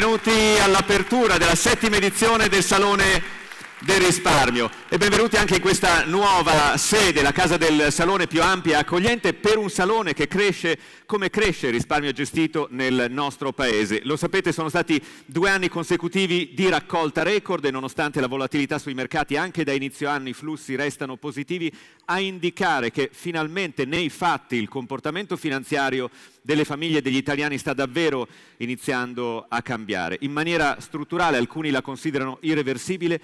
benvenuti all'apertura della settima edizione del Salone del risparmio e benvenuti anche in questa nuova sede, la casa del salone più ampia e accogliente per un salone che cresce come cresce il risparmio gestito nel nostro paese. Lo sapete sono stati due anni consecutivi di raccolta record e nonostante la volatilità sui mercati anche da inizio anno i flussi restano positivi a indicare che finalmente nei fatti il comportamento finanziario delle famiglie e degli italiani sta davvero iniziando a cambiare. In maniera strutturale alcuni la considerano irreversibile,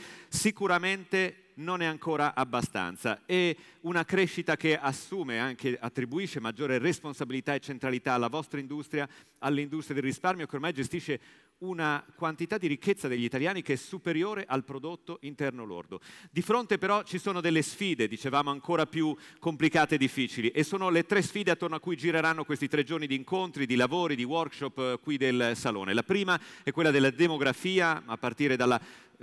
sicuramente non è ancora abbastanza e una crescita che assume anche attribuisce maggiore responsabilità e centralità alla vostra industria, all'industria del risparmio che ormai gestisce una quantità di ricchezza degli italiani che è superiore al prodotto interno lordo. Di fronte però ci sono delle sfide, dicevamo, ancora più complicate e difficili e sono le tre sfide attorno a cui gireranno questi tre giorni di incontri, di lavori, di workshop eh, qui del Salone. La prima è quella della demografia a partire dalla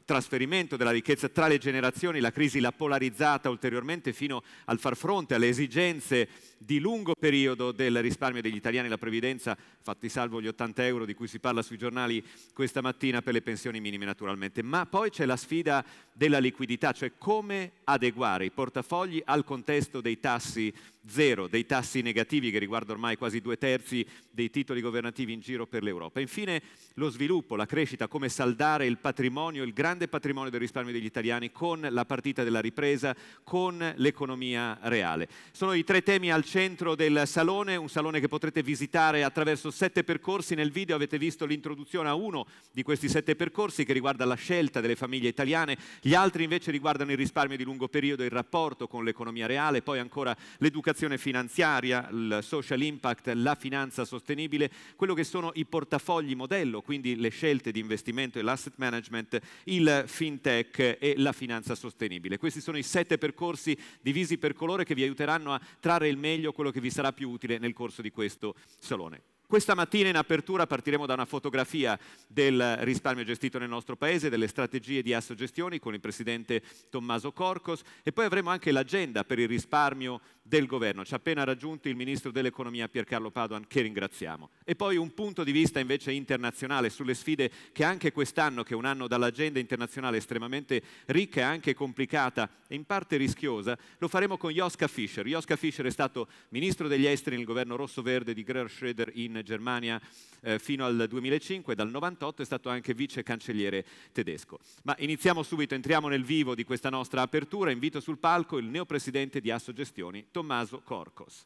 trasferimento della ricchezza tra le generazioni, la crisi l'ha polarizzata ulteriormente fino al far fronte alle esigenze di lungo periodo del risparmio degli italiani, la previdenza, fatti salvo gli 80 euro di cui si parla sui giornali questa mattina per le pensioni minime naturalmente. Ma poi c'è la sfida della liquidità, cioè come adeguare i portafogli al contesto dei tassi zero dei tassi negativi che riguardano ormai quasi due terzi dei titoli governativi in giro per l'Europa. Infine lo sviluppo, la crescita, come saldare il patrimonio, il grande patrimonio del risparmio degli italiani con la partita della ripresa, con l'economia reale. Sono i tre temi al centro del salone, un salone che potrete visitare attraverso sette percorsi. Nel video avete visto l'introduzione a uno di questi sette percorsi che riguarda la scelta delle famiglie italiane, gli altri invece riguardano il risparmio di lungo periodo, il rapporto con l'economia reale, poi ancora l'educazione l'educazione finanziaria, il social impact, la finanza sostenibile, quello che sono i portafogli modello, quindi le scelte di investimento e l'asset management, il fintech e la finanza sostenibile. Questi sono i sette percorsi divisi per colore che vi aiuteranno a trarre il meglio quello che vi sarà più utile nel corso di questo salone. Questa mattina in apertura partiremo da una fotografia del risparmio gestito nel nostro paese, delle strategie di Assogestioni con il presidente Tommaso Corcos e poi avremo anche l'agenda per il risparmio del governo. Ci ha appena raggiunto il ministro dell'economia Piercarlo Padoan, che ringraziamo. E poi un punto di vista invece internazionale sulle sfide che anche quest'anno, che è un anno dall'agenda internazionale estremamente ricca e anche complicata e in parte rischiosa, lo faremo con Josca Fischer. Josca Fischer è stato ministro degli esteri nel governo rosso-verde di Gerhard Schröder in Germania eh, fino al 2005, dal 1998 è stato anche vice cancelliere tedesco. Ma iniziamo subito, entriamo nel vivo di questa nostra apertura. Invito sul palco il neopresidente di Assogestioni, Tommaso Corcos.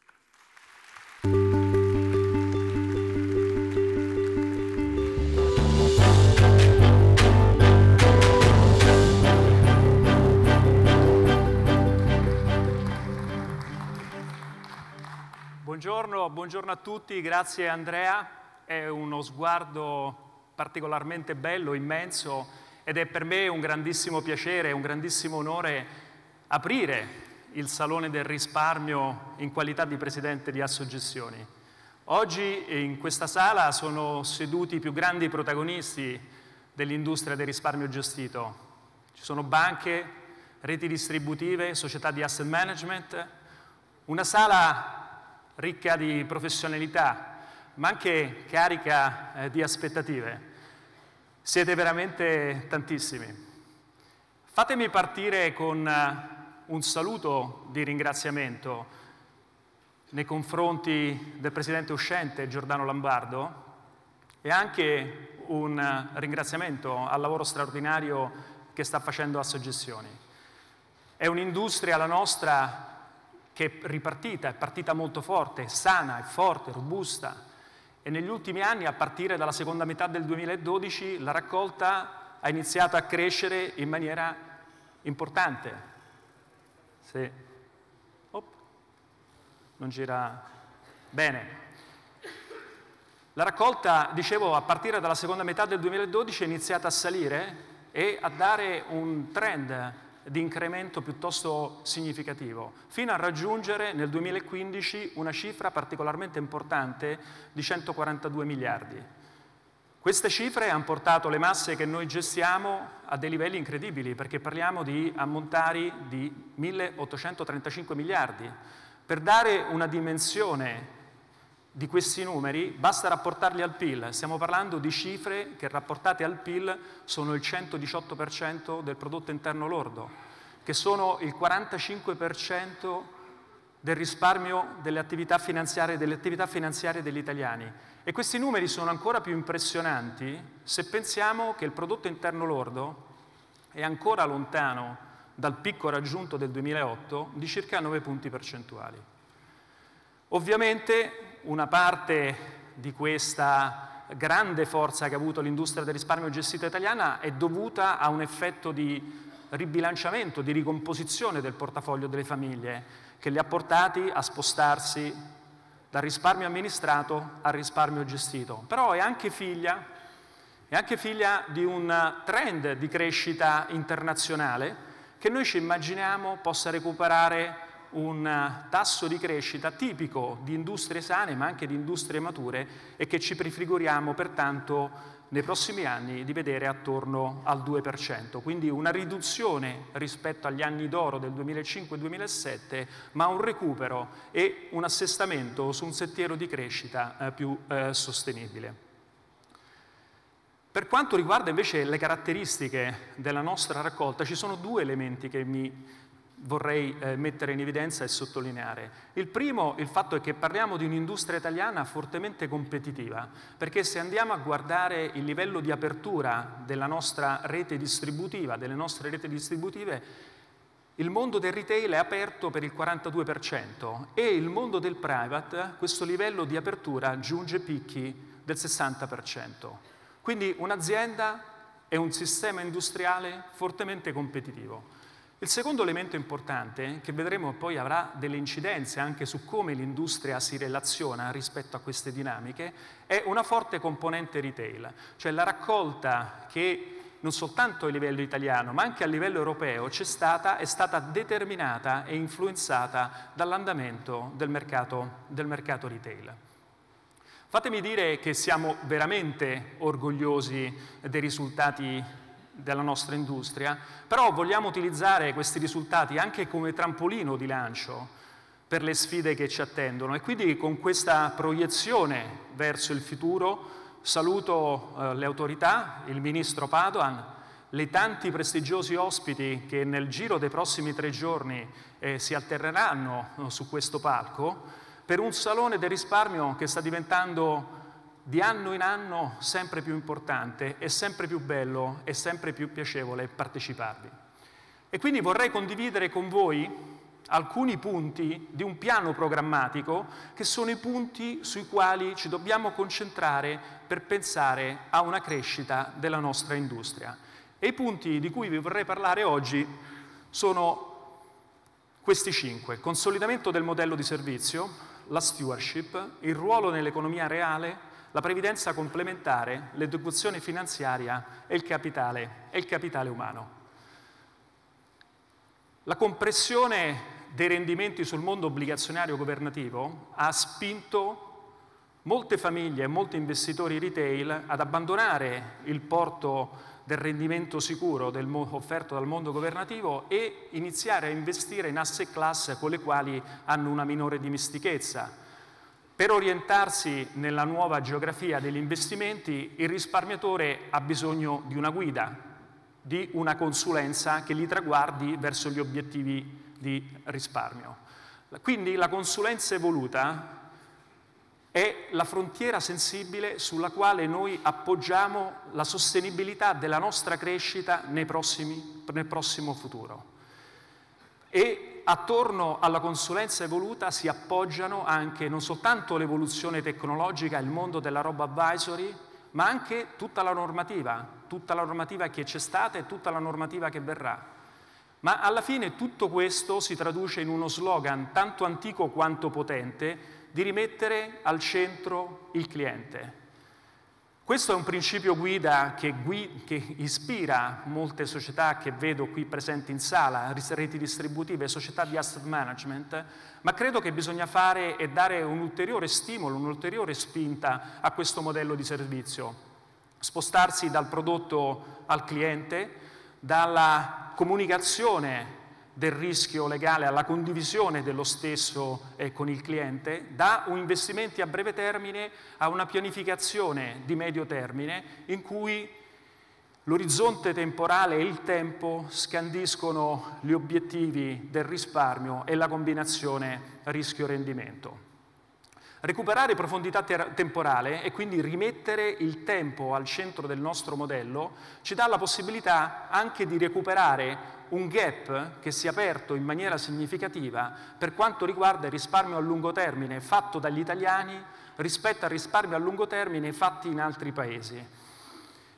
Buongiorno, buongiorno, a tutti, grazie Andrea, è uno sguardo particolarmente bello, immenso ed è per me un grandissimo piacere, un grandissimo onore aprire il Salone del Risparmio in qualità di presidente di Assoggestioni. Oggi in questa sala sono seduti i più grandi protagonisti dell'industria del risparmio gestito. Ci sono banche, reti distributive, società di asset management, una sala ricca di professionalità, ma anche carica eh, di aspettative. Siete veramente tantissimi. Fatemi partire con eh, un saluto di ringraziamento nei confronti del presidente uscente Giordano Lombardo e anche un ringraziamento al lavoro straordinario che sta facendo a Assoggestioni. È un'industria, la nostra, che è ripartita, è partita molto forte, sana, è forte, robusta e negli ultimi anni, a partire dalla seconda metà del 2012, la raccolta ha iniziato a crescere in maniera importante se op, non gira bene. La raccolta, dicevo, a partire dalla seconda metà del 2012 è iniziata a salire e a dare un trend di incremento piuttosto significativo, fino a raggiungere nel 2015 una cifra particolarmente importante di 142 miliardi. Queste cifre hanno portato le masse che noi gestiamo a dei livelli incredibili, perché parliamo di ammontari di 1.835 miliardi. Per dare una dimensione di questi numeri basta rapportarli al PIL, stiamo parlando di cifre che rapportate al PIL sono il 118% del prodotto interno lordo, che sono il 45% del risparmio delle attività finanziarie, delle attività finanziarie degli italiani. E questi numeri sono ancora più impressionanti se pensiamo che il prodotto interno lordo è ancora lontano dal picco raggiunto del 2008 di circa 9 punti percentuali. Ovviamente una parte di questa grande forza che ha avuto l'industria del risparmio gestita italiana è dovuta a un effetto di ribilanciamento, di ricomposizione del portafoglio delle famiglie che li ha portati a spostarsi dal risparmio amministrato al risparmio gestito. Però è anche figlia, è anche figlia di un trend di crescita internazionale che noi ci immaginiamo possa recuperare un tasso di crescita tipico di industrie sane ma anche di industrie mature e che ci prefiguriamo pertanto nei prossimi anni di vedere attorno al 2%, quindi una riduzione rispetto agli anni d'oro del 2005-2007, ma un recupero e un assestamento su un sentiero di crescita eh, più eh, sostenibile. Per quanto riguarda invece le caratteristiche della nostra raccolta, ci sono due elementi che mi vorrei eh, mettere in evidenza e sottolineare. Il primo, il fatto è che parliamo di un'industria italiana fortemente competitiva, perché se andiamo a guardare il livello di apertura della nostra rete distributiva, delle nostre reti distributive, il mondo del retail è aperto per il 42% e il mondo del private, questo livello di apertura giunge picchi del 60%. Quindi un'azienda è un sistema industriale fortemente competitivo. Il secondo elemento importante, che vedremo poi avrà delle incidenze anche su come l'industria si relaziona rispetto a queste dinamiche, è una forte componente retail, cioè la raccolta che non soltanto a livello italiano ma anche a livello europeo c'è stata, è stata determinata e influenzata dall'andamento del mercato, del mercato retail. Fatemi dire che siamo veramente orgogliosi dei risultati della nostra industria, però vogliamo utilizzare questi risultati anche come trampolino di lancio per le sfide che ci attendono e quindi con questa proiezione verso il futuro saluto eh, le autorità, il ministro Padoan, le tanti prestigiosi ospiti che nel giro dei prossimi tre giorni eh, si alterneranno eh, su questo palco per un salone del risparmio che sta diventando di anno in anno sempre più importante e sempre più bello e sempre più piacevole parteciparvi. E quindi vorrei condividere con voi alcuni punti di un piano programmatico che sono i punti sui quali ci dobbiamo concentrare per pensare a una crescita della nostra industria. E i punti di cui vi vorrei parlare oggi sono questi cinque. Consolidamento del modello di servizio, la stewardship, il ruolo nell'economia reale, la previdenza complementare, l'educazione finanziaria e il capitale, e il capitale umano. La compressione dei rendimenti sul mondo obbligazionario governativo ha spinto molte famiglie e molti investitori retail ad abbandonare il porto del rendimento sicuro del offerto dal mondo governativo e iniziare a investire in asset class con le quali hanno una minore dimestichezza per orientarsi nella nuova geografia degli investimenti, il risparmiatore ha bisogno di una guida, di una consulenza che li traguardi verso gli obiettivi di risparmio. Quindi la consulenza evoluta è la frontiera sensibile sulla quale noi appoggiamo la sostenibilità della nostra crescita prossimi, nel prossimo futuro. E attorno alla consulenza evoluta si appoggiano anche non soltanto l'evoluzione tecnologica, il mondo della roba advisory, ma anche tutta la normativa, tutta la normativa che c'è stata e tutta la normativa che verrà. Ma alla fine tutto questo si traduce in uno slogan tanto antico quanto potente di rimettere al centro il cliente. Questo è un principio guida che, che, ispira molte società che vedo qui presenti in sala, reti distributive, società di asset management, ma credo che bisogna fare e dare un ulteriore stimolo, un'ulteriore spinta a questo modello di servizio, spostarsi dal prodotto al cliente, dalla comunicazione del rischio legale alla condivisione dello stesso eh, con il cliente, da un investimento a breve termine a una pianificazione di medio termine in cui l'orizzonte temporale e il tempo scandiscono gli obiettivi del risparmio e la combinazione rischio-rendimento. Recuperare profondità temporale e quindi rimettere il tempo al centro del nostro modello ci dà la possibilità anche di recuperare un gap che si è aperto in maniera significativa per quanto riguarda il risparmio a lungo termine fatto dagli italiani rispetto al risparmio a lungo termine fatti in altri paesi.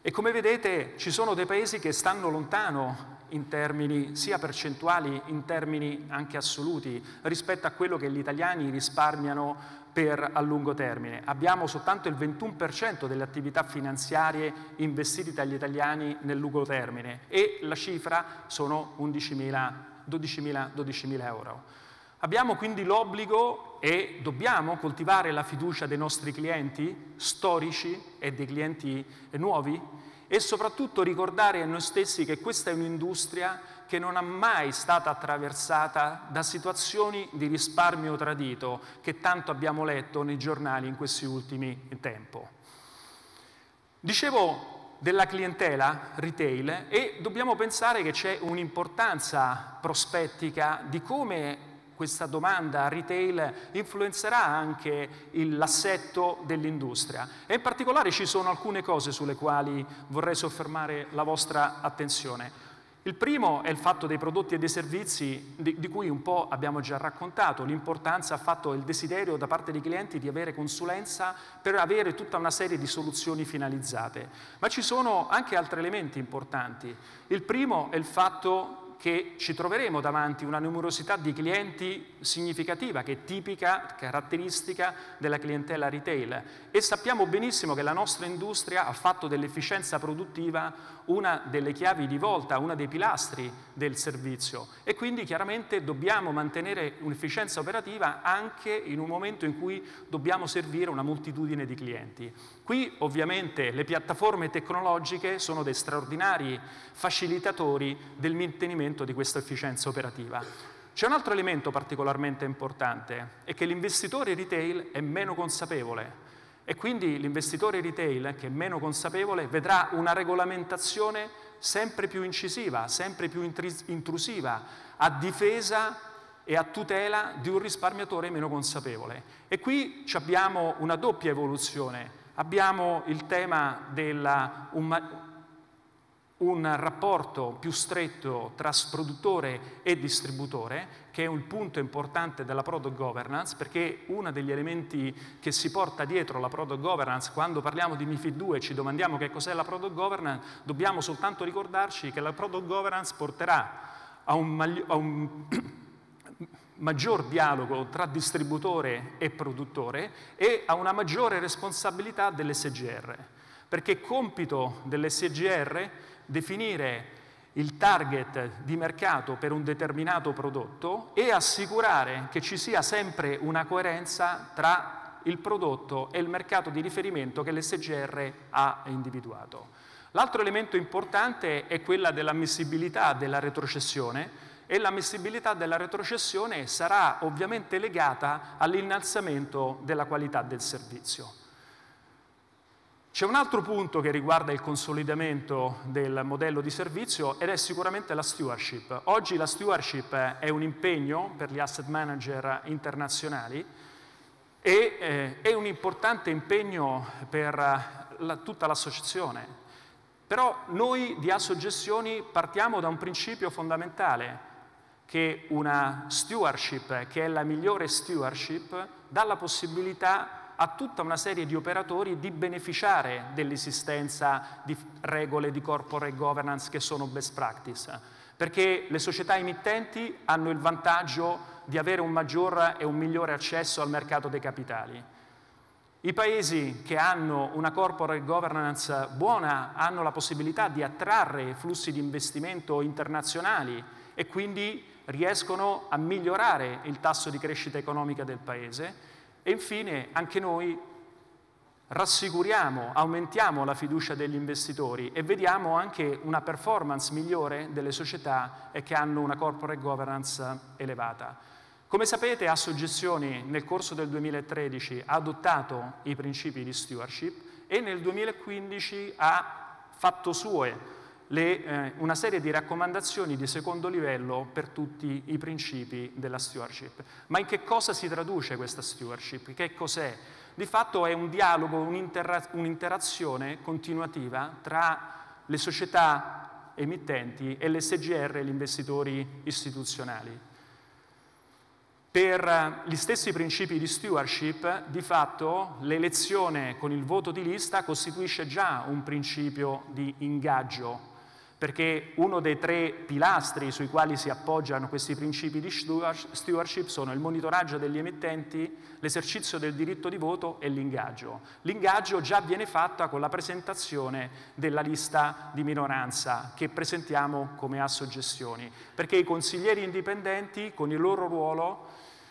E come vedete ci sono dei paesi che stanno lontano in termini sia percentuali, in termini anche assoluti, rispetto a quello che gli italiani risparmiano per a lungo termine. Abbiamo soltanto il 21% delle attività finanziarie investite dagli italiani nel lungo termine e la cifra sono 12.000, 12.000 euro. Abbiamo quindi l'obbligo e dobbiamo coltivare la fiducia dei nostri clienti storici e dei clienti nuovi e soprattutto ricordare a noi stessi che questa è un'industria che non ha mai stata attraversata da situazioni di risparmio tradito che tanto abbiamo letto nei giornali in questi ultimi tempi. Dicevo della clientela retail e dobbiamo pensare che c'è un'importanza prospettica di come questa domanda retail influenzerà anche l'assetto dell'industria. E in particolare ci sono alcune cose sulle quali vorrei soffermare la vostra attenzione. Il primo è il fatto dei prodotti e dei servizi di, di cui un po' abbiamo già raccontato, l'importanza ha fatto il desiderio da parte dei clienti di avere consulenza per avere tutta una serie di soluzioni finalizzate. Ma ci sono anche altri elementi importanti. Il primo è il fatto che ci troveremo davanti una numerosità di clienti significativa, che è tipica, caratteristica della clientela retail. E sappiamo benissimo che la nostra industria ha fatto dell'efficienza produttiva una delle chiavi di volta, uno dei pilastri del servizio e quindi chiaramente dobbiamo mantenere un'efficienza operativa anche in un momento in cui dobbiamo servire una moltitudine di clienti. Qui ovviamente le piattaforme tecnologiche sono dei straordinari facilitatori del mantenimento di questa efficienza operativa. C'è un altro elemento particolarmente importante, è che l'investitore retail è meno consapevole e quindi l'investitore retail, che è meno consapevole, vedrà una regolamentazione sempre più incisiva, sempre più intrusiva, a difesa e a tutela di un risparmiatore meno consapevole. E qui abbiamo una doppia evoluzione. Abbiamo il tema della um un rapporto più stretto tra produttore e distributore che è un punto importante della product governance, perché uno degli elementi che si porta dietro la product governance, quando parliamo di MIFID 2 e ci domandiamo che cos'è la product governance, dobbiamo soltanto ricordarci che la product governance porterà a un, a un maggior dialogo tra distributore e produttore e a una maggiore responsabilità dell'SGR, perché è compito dell'SGR definire il target di mercato per un determinato prodotto e assicurare che ci sia sempre una coerenza tra il prodotto e il mercato di riferimento che l'SGR ha individuato. L'altro elemento importante è quella dell'ammissibilità della retrocessione e l'ammissibilità della retrocessione sarà ovviamente legata all'innalzamento della qualità del servizio. C'è un altro punto che riguarda il consolidamento del modello di servizio ed è sicuramente la stewardship. Oggi la stewardship è un impegno per gli asset manager internazionali e eh, è un importante impegno per la, tutta l'associazione. Però noi di Assogestioni partiamo da un principio fondamentale, che una stewardship, che è la migliore stewardship, dà la possibilità a tutta una serie di operatori di beneficiare dell'esistenza di regole di corporate governance che sono best practice perché le società emittenti hanno il vantaggio di avere un maggior e un migliore accesso al mercato dei capitali. I paesi che hanno una corporate governance buona hanno la possibilità di attrarre flussi di investimento internazionali e quindi riescono a migliorare il tasso di crescita economica del paese e infine anche noi rassicuriamo, aumentiamo la fiducia degli investitori e vediamo anche una performance migliore delle società che hanno una corporate governance elevata. Come sapete, Assoggezioni nel corso del 2013 ha adottato i principi di stewardship e nel 2015 ha fatto sue le, eh, una serie di raccomandazioni di secondo livello per tutti i principi della stewardship. Ma in che cosa si traduce questa stewardship? Che cos'è? Di fatto è un dialogo, un'interazione continuativa tra le società emittenti e l'SGR, gli investitori istituzionali. Per eh, gli stessi principi di stewardship, di fatto l'elezione con il voto di lista costituisce già un principio di ingaggio perché uno dei tre pilastri sui quali si appoggiano questi principi di stewardship sono il monitoraggio degli emittenti, l'esercizio del diritto di voto e l'ingaggio. L'ingaggio già viene fatta con la presentazione della lista di minoranza che presentiamo come a suggestioni, perché i consiglieri indipendenti con il loro ruolo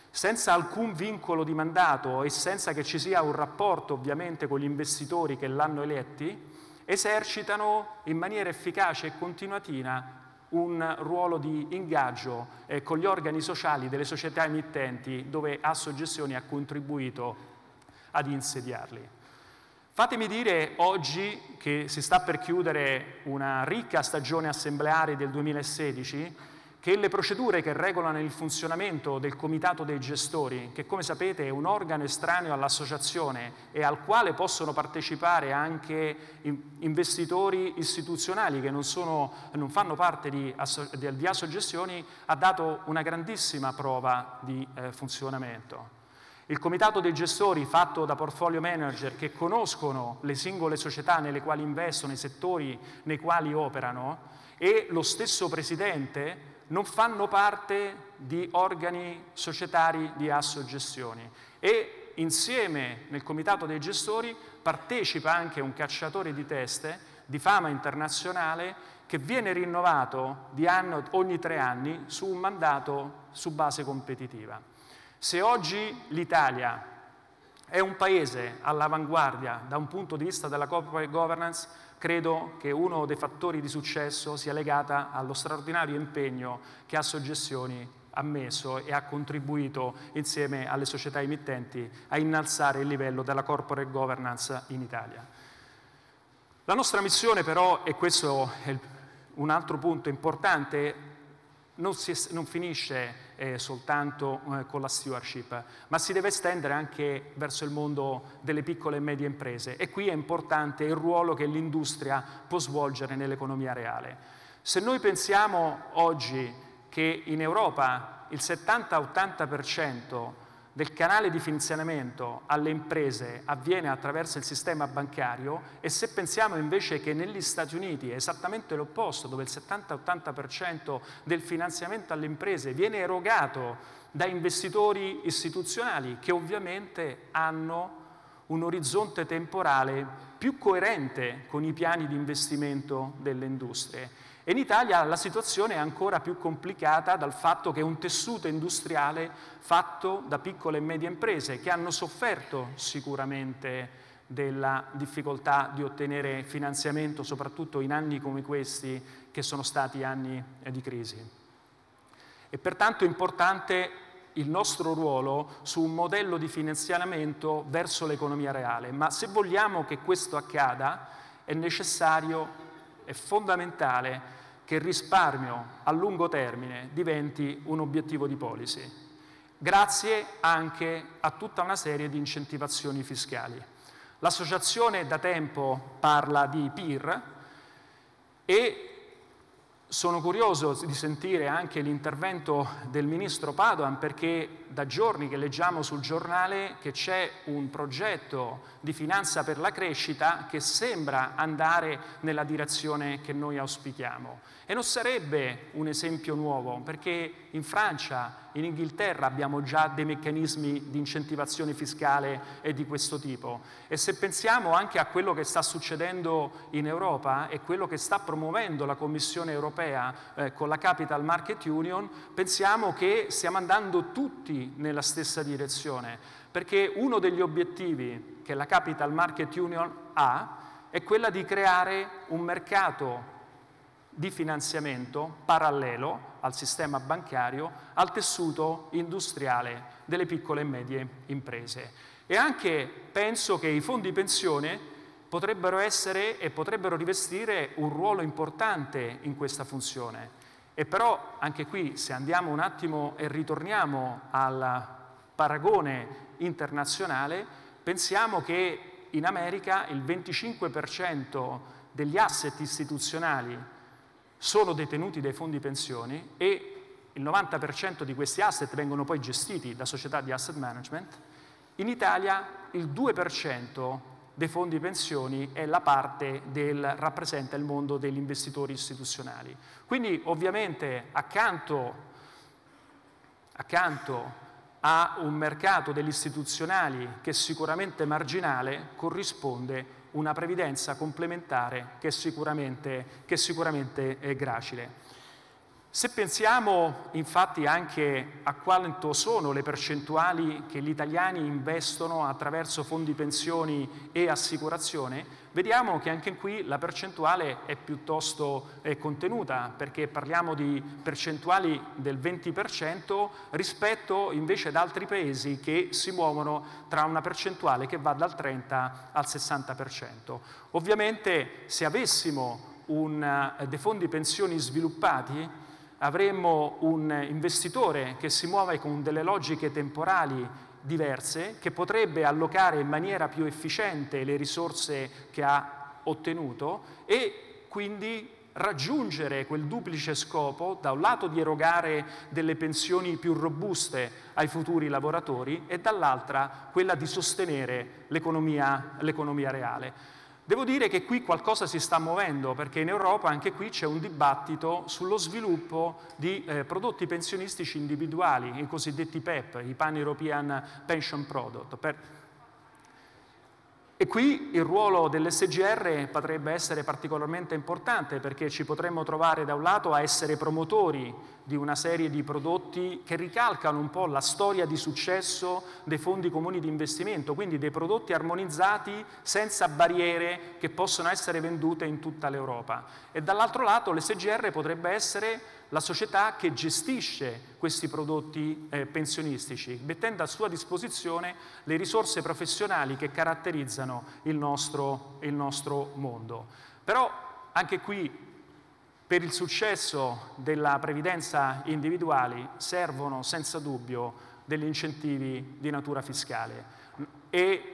senza alcun vincolo di mandato e senza che ci sia un rapporto ovviamente con gli investitori che l'hanno eletti, esercitano in maniera efficace e continuativa un ruolo di ingaggio eh, con gli organi sociali delle società emittenti dove a soggezioni ha contribuito ad insediarli. Fatemi dire oggi che si sta per chiudere una ricca stagione assembleare del 2016 che le procedure che regolano il funzionamento del comitato dei gestori, che come sapete è un organo estraneo all'associazione e al quale possono partecipare anche investitori istituzionali che non, sono, non fanno parte di, di, di assogestioni, ha dato una grandissima prova di eh, funzionamento. Il comitato dei gestori fatto da portfolio manager che conoscono le singole società nelle quali investono, i settori nei quali operano e lo stesso presidente non fanno parte di organi societari di assogestioni e insieme nel comitato dei gestori partecipa anche un cacciatore di teste di fama internazionale che viene rinnovato anno, ogni tre anni su un mandato su base competitiva. Se oggi l'Italia è un paese all'avanguardia da un punto di vista della corporate governance, credo che uno dei fattori di successo sia legata allo straordinario impegno che a Suggestioni ha messo e ha contribuito insieme alle società emittenti a innalzare il livello della corporate governance in Italia. La nostra missione però, e questo è un altro punto importante, non, si, non finisce eh, soltanto eh, con la stewardship, ma si deve estendere anche verso il mondo delle piccole e medie imprese e qui è importante il ruolo che l'industria può svolgere nell'economia reale. Se noi pensiamo oggi che in Europa il 70-80% del canale di finanziamento alle imprese avviene attraverso il sistema bancario e se pensiamo invece che negli Stati Uniti è esattamente l'opposto, dove il 70-80% del finanziamento alle imprese viene erogato da investitori istituzionali che ovviamente hanno un orizzonte temporale più coerente con i piani di investimento delle industrie in Italia la situazione è ancora più complicata dal fatto che è un tessuto industriale fatto da piccole e medie imprese che hanno sofferto sicuramente della difficoltà di ottenere finanziamento, soprattutto in anni come questi, che sono stati anni eh, di crisi. E pertanto è importante il nostro ruolo su un modello di finanziamento verso l'economia reale, ma se vogliamo che questo accada è necessario, è fondamentale che il risparmio a lungo termine diventi un obiettivo di policy, grazie anche a tutta una serie di incentivazioni fiscali. L'associazione da tempo parla di PIR e sono curioso di sentire anche l'intervento del ministro Padoan perché da giorni che leggiamo sul giornale che c'è un progetto di finanza per la crescita che sembra andare nella direzione che noi auspichiamo. E non sarebbe un esempio nuovo, perché in Francia, in Inghilterra abbiamo già dei meccanismi di incentivazione fiscale e di questo tipo. E se pensiamo anche a quello che sta succedendo in Europa e quello che sta promuovendo la Commissione europea eh, con la Capital Market Union, pensiamo che stiamo andando tutti nella stessa direzione, perché uno degli obiettivi che la Capital Market Union ha è quella di creare un mercato di finanziamento parallelo al sistema bancario, al tessuto industriale delle piccole e medie imprese. E anche penso che i fondi pensione potrebbero essere e potrebbero rivestire un ruolo importante in questa funzione e però anche qui, se andiamo un attimo e ritorniamo al paragone internazionale, pensiamo che in America il 25% degli asset istituzionali sono detenuti dai fondi pensioni e il 90% di questi asset vengono poi gestiti da società di asset management. In Italia il 2% dei fondi pensioni è la parte del rappresenta il mondo degli investitori istituzionali. Quindi ovviamente accanto, accanto a un mercato degli istituzionali che è sicuramente marginale corrisponde una previdenza complementare che sicuramente, che sicuramente è eh, gracile. Se pensiamo infatti anche a quanto sono le percentuali che gli italiani investono attraverso fondi pensioni e assicurazione, Vediamo che anche qui la percentuale è piuttosto eh, contenuta, perché parliamo di percentuali del 20% rispetto invece ad altri paesi che si muovono tra una percentuale che va dal 30 al 60%. Ovviamente se avessimo un, eh, dei fondi pensioni sviluppati, avremmo un investitore che si muove con delle logiche temporali diverse che potrebbe allocare in maniera più efficiente le risorse che ha ottenuto e quindi raggiungere quel duplice scopo, da un lato di erogare delle pensioni più robuste ai futuri lavoratori e dall'altra quella di sostenere l'economia, reale. Devo dire che qui qualcosa si sta muovendo, perché in Europa anche qui c'è un dibattito sullo sviluppo di eh, prodotti pensionistici individuali, i cosiddetti PEP, i Pan European Pension Product, per e qui il ruolo dell'SGR potrebbe essere particolarmente importante perché ci potremmo trovare da un lato a essere promotori di una serie di prodotti che ricalcano un po' la storia di successo dei fondi comuni di investimento, quindi dei prodotti armonizzati senza barriere che possono essere vendute in tutta l'Europa. E dall'altro lato l'SGR potrebbe essere la società che gestisce questi prodotti eh, pensionistici, mettendo a sua disposizione le risorse professionali che caratterizzano il nostro, il nostro mondo. Però anche qui per il successo della previdenza individuale servono senza dubbio degli incentivi di natura fiscale e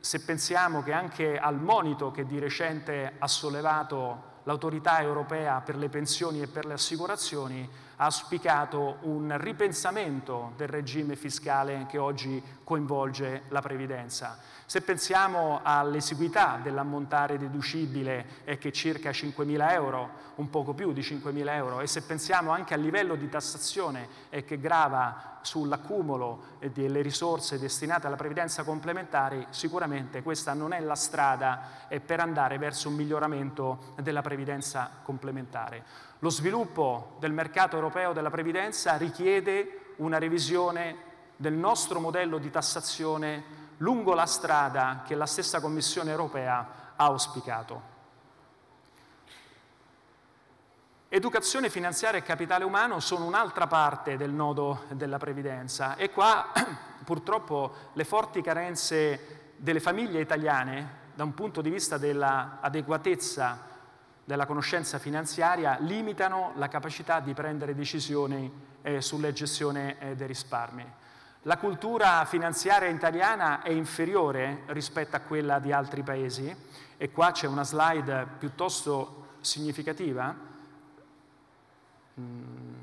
se pensiamo che anche al monito che di recente ha sollevato l'autorità europea per le pensioni e per le assicurazioni ha auspicato un ripensamento del regime fiscale che oggi coinvolge la previdenza. Se pensiamo all'esiguità dell'ammontare deducibile eh, che è circa 5.000 euro, un poco più di 5.000 euro, e se pensiamo anche al livello di tassazione eh, che grava sull'accumulo eh, delle risorse destinate alla previdenza complementare, sicuramente questa non è la strada eh, per andare verso un miglioramento della previdenza previdenza complementare. Lo sviluppo del mercato europeo della previdenza richiede una revisione del nostro modello di tassazione lungo la strada che la stessa Commissione europea ha auspicato. Educazione finanziaria e capitale umano sono un'altra parte del nodo della previdenza e qua purtroppo le forti carenze delle famiglie italiane da un punto di vista dell'adeguatezza della conoscenza finanziaria limitano la capacità di prendere decisioni eh, sulla gestione eh, dei risparmi. La cultura finanziaria italiana è inferiore rispetto a quella di altri paesi e qua c'è una slide piuttosto significativa mm.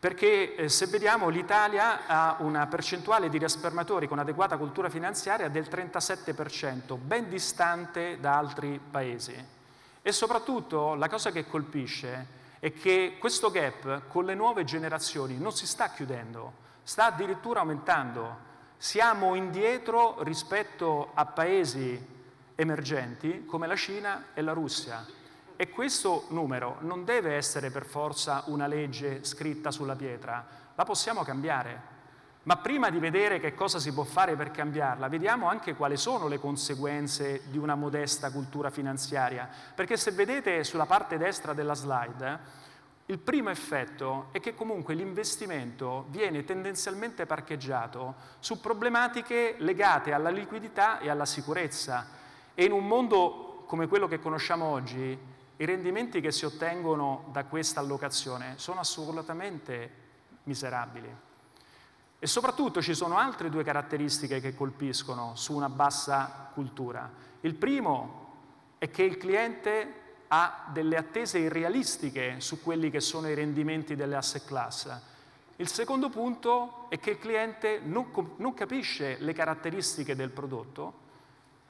perché eh, se vediamo l'Italia ha una percentuale di risparmiatori con adeguata cultura finanziaria del 37%, ben distante da altri paesi. E soprattutto la cosa che colpisce è che questo gap con le nuove generazioni non si sta chiudendo, sta addirittura aumentando. Siamo indietro rispetto a paesi emergenti come la Cina e la Russia. E questo numero non deve essere per forza una legge scritta sulla pietra, la possiamo cambiare. Ma prima di vedere che cosa si può fare per cambiarla, vediamo anche quali sono le conseguenze di una modesta cultura finanziaria. Perché se vedete sulla parte destra della slide, il primo effetto è che comunque l'investimento viene tendenzialmente parcheggiato su problematiche legate alla liquidità e alla sicurezza. E in un mondo come quello che conosciamo oggi, i rendimenti che si ottengono da questa allocazione sono assolutamente miserabili. E soprattutto ci sono altre due caratteristiche che colpiscono su una bassa cultura. Il primo è che il cliente ha delle attese irrealistiche su quelli che sono i rendimenti delle asset class. Il secondo punto è che il cliente non, non capisce le caratteristiche del prodotto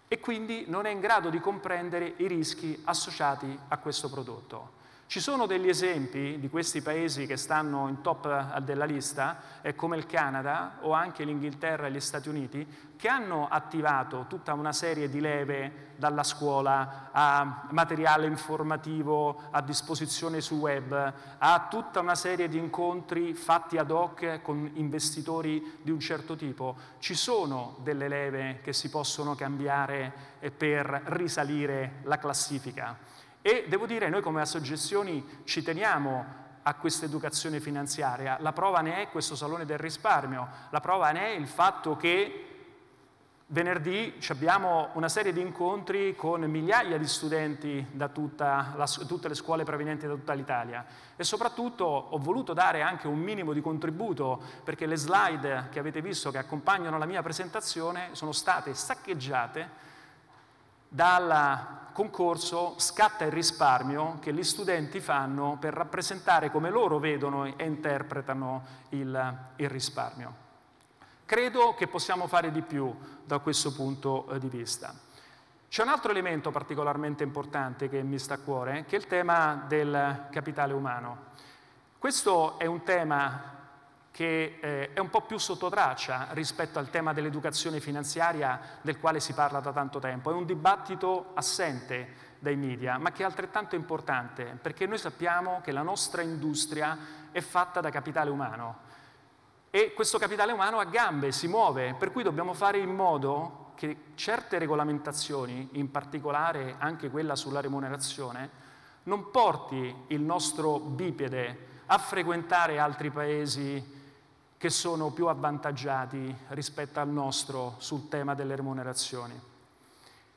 e quindi non è in grado di comprendere i rischi associati a questo prodotto. Ci sono degli esempi di questi paesi che stanno in top della lista, eh, come il Canada o anche l'Inghilterra e gli Stati Uniti, che hanno attivato tutta una serie di leve dalla scuola a materiale informativo a disposizione sul web, a tutta una serie di incontri fatti ad hoc con investitori di un certo tipo. Ci sono delle leve che si possono cambiare eh, per risalire la classifica. E devo dire, noi come associazioni ci teniamo a questa educazione finanziaria, la prova ne è questo Salone del Risparmio, la prova ne è il fatto che venerdì abbiamo una serie di incontri con migliaia di studenti da la, tutte le scuole provenienti da tutta l'Italia e soprattutto ho voluto dare anche un minimo di contributo perché le slide che avete visto che accompagnano la mia presentazione sono state saccheggiate dal concorso scatta il risparmio che gli studenti fanno per rappresentare come loro vedono e interpretano il, il risparmio. Credo che possiamo fare di più da questo punto eh, di vista. C'è un altro elemento particolarmente importante che mi sta a cuore, che è il tema del capitale umano. Questo è un tema che eh, è un po' più sottotraccia rispetto al tema dell'educazione finanziaria del quale si parla da tanto tempo. È un dibattito assente dai media, ma che è altrettanto importante perché noi sappiamo che la nostra industria è fatta da capitale umano e questo capitale umano ha gambe, si muove, per cui dobbiamo fare in modo che certe regolamentazioni, in particolare anche quella sulla remunerazione, non porti il nostro bipede a frequentare altri paesi che sono più avvantaggiati rispetto al nostro sul tema delle remunerazioni.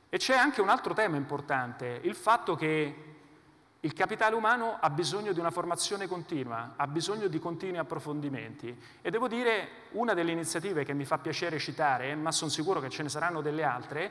E c'è anche un altro tema importante, il fatto che il capitale umano ha bisogno di una formazione continua, ha bisogno di continui approfondimenti e devo dire una delle iniziative che mi fa piacere citare, ma sono sicuro che ce ne saranno delle altre,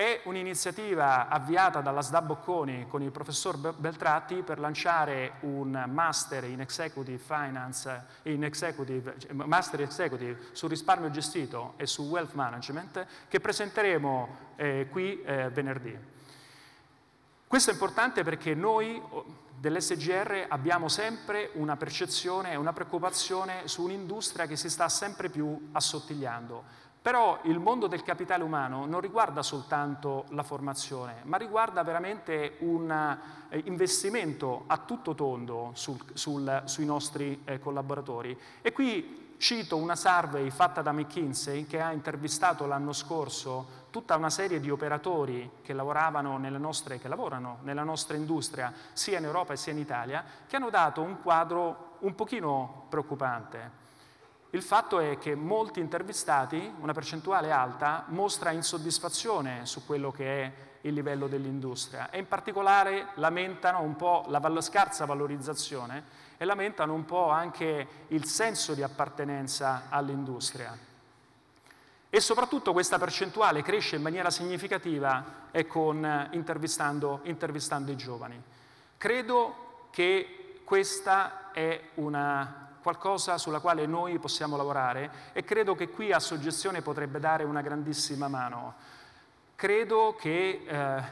è un'iniziativa avviata dalla SDA Bocconi con il professor Beltratti per lanciare un master in executive finance, in executive, cioè, master executive sul risparmio gestito e su wealth management che presenteremo eh, qui eh, venerdì. Questo è importante perché noi oh, dell'SGR abbiamo sempre una percezione e una preoccupazione su un'industria che si sta sempre più assottigliando. Però il mondo del capitale umano non riguarda soltanto la formazione, ma riguarda veramente un eh, investimento a tutto tondo sul, sul, sui nostri eh, collaboratori. E qui cito una survey fatta da McKinsey che ha intervistato l'anno scorso tutta una serie di operatori che, nostre, che lavorano nella nostra industria sia in Europa sia in Italia, che hanno dato un quadro un pochino preoccupante. Il fatto è che molti intervistati, una percentuale alta, mostra insoddisfazione su quello che è il livello dell'industria e in particolare lamentano un po' la val scarsa valorizzazione e lamentano un po' anche il senso di appartenenza all'industria. E soprattutto questa percentuale cresce in maniera significativa eh, con, intervistando, intervistando i giovani. Credo che questa è una qualcosa sulla quale noi possiamo lavorare e credo che qui a soggezione potrebbe dare una grandissima mano. Credo che eh,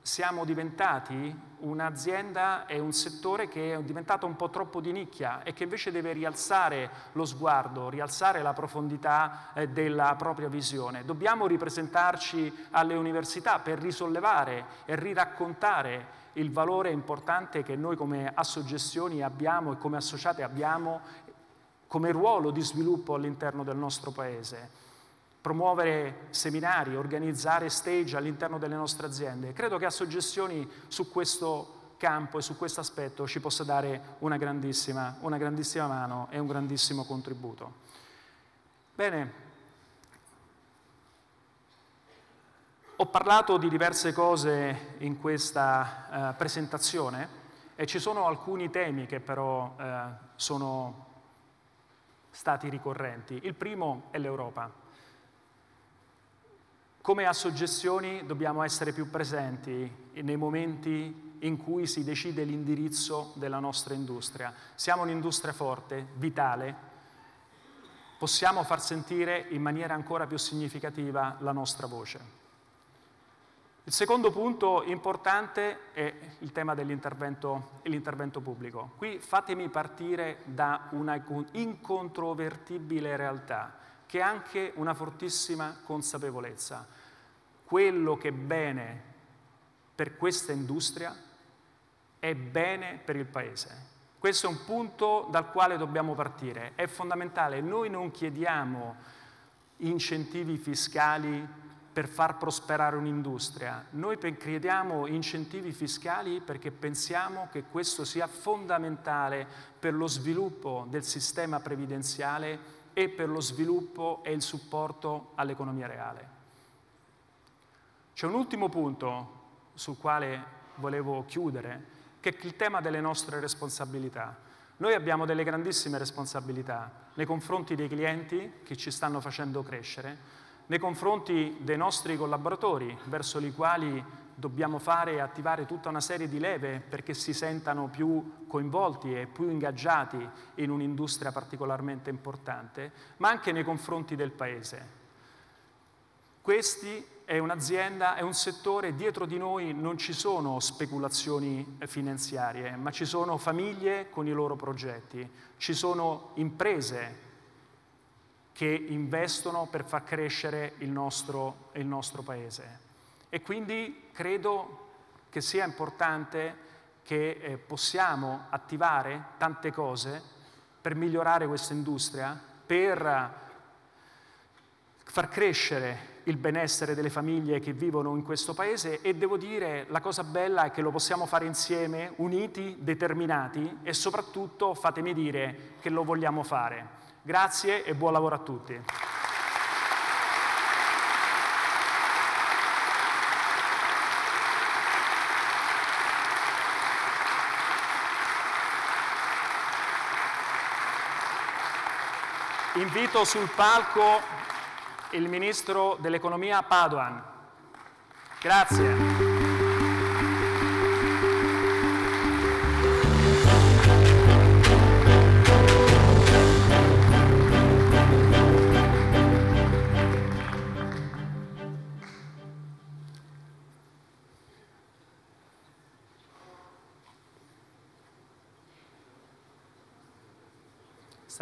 siamo diventati un'azienda e un settore che è diventato un po' troppo di nicchia e che invece deve rialzare lo sguardo, rialzare la profondità eh, della propria visione. Dobbiamo ripresentarci alle università per risollevare e riraccontare il valore importante che noi come assoggestioni abbiamo e come associate abbiamo come ruolo di sviluppo all'interno del nostro Paese. Promuovere seminari, organizzare stage all'interno delle nostre aziende. Credo che assoggestioni su questo campo e su questo aspetto ci possa dare una grandissima, una grandissima mano e un grandissimo contributo. Bene, Ho parlato di diverse cose in questa eh, presentazione e ci sono alcuni temi che però eh, sono stati ricorrenti. Il primo è l'Europa. Come a suggestioni dobbiamo essere più presenti nei momenti in cui si decide l'indirizzo della nostra industria. Siamo un'industria forte, vitale, possiamo far sentire in maniera ancora più significativa la nostra voce. Il secondo punto importante è il tema dell'intervento pubblico. Qui fatemi partire da una incontrovertibile realtà, che è anche una fortissima consapevolezza. Quello che è bene per questa industria è bene per il Paese. Questo è un punto dal quale dobbiamo partire. È fondamentale. Noi non chiediamo incentivi fiscali per far prosperare un'industria. Noi crediamo incentivi fiscali perché pensiamo che questo sia fondamentale per lo sviluppo del sistema previdenziale e per lo sviluppo e il supporto all'economia reale. C'è un ultimo punto sul quale volevo chiudere, che è il tema delle nostre responsabilità. Noi abbiamo delle grandissime responsabilità nei confronti dei clienti che ci stanno facendo crescere, nei confronti dei nostri collaboratori, verso i quali dobbiamo fare e attivare tutta una serie di leve perché si sentano più coinvolti e più ingaggiati in un'industria particolarmente importante, ma anche nei confronti del Paese. Questi è un'azienda, è un settore, dietro di noi non ci sono speculazioni finanziarie, ma ci sono famiglie con i loro progetti, ci sono imprese che investono per far crescere il nostro, il nostro paese. E quindi credo che sia importante che eh, possiamo attivare tante cose per migliorare questa industria, per far crescere il benessere delle famiglie che vivono in questo paese e devo dire la cosa bella è che lo possiamo fare insieme, uniti, determinati e soprattutto fatemi dire che lo vogliamo fare. Grazie e buon lavoro a tutti. Invito sul palco il Ministro dell'Economia Padoan. Grazie.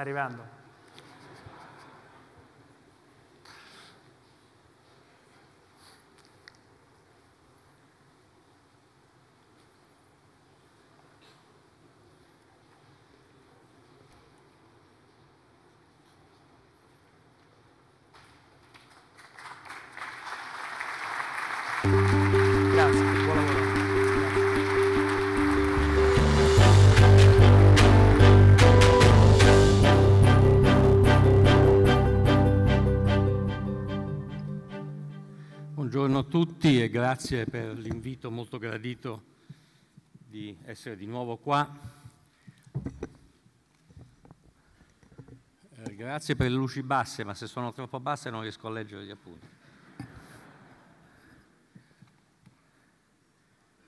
arrivando. tutti e grazie per l'invito molto gradito di essere di nuovo qua. Eh, grazie per le luci basse, ma se sono troppo basse non riesco a leggere gli appunti.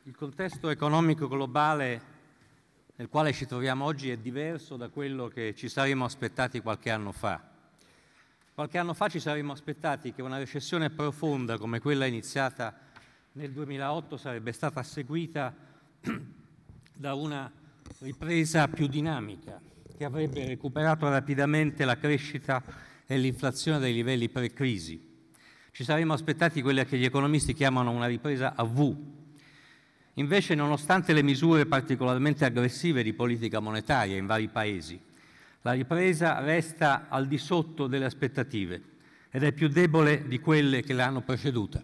Il contesto economico globale nel quale ci troviamo oggi è diverso da quello che ci saremmo aspettati qualche anno fa Qualche anno fa ci saremmo aspettati che una recessione profonda come quella iniziata nel 2008 sarebbe stata seguita da una ripresa più dinamica che avrebbe recuperato rapidamente la crescita e l'inflazione dai livelli pre-crisi. Ci saremmo aspettati quella che gli economisti chiamano una ripresa a V. Invece, nonostante le misure particolarmente aggressive di politica monetaria in vari paesi, la ripresa resta al di sotto delle aspettative ed è più debole di quelle che l'hanno preceduta.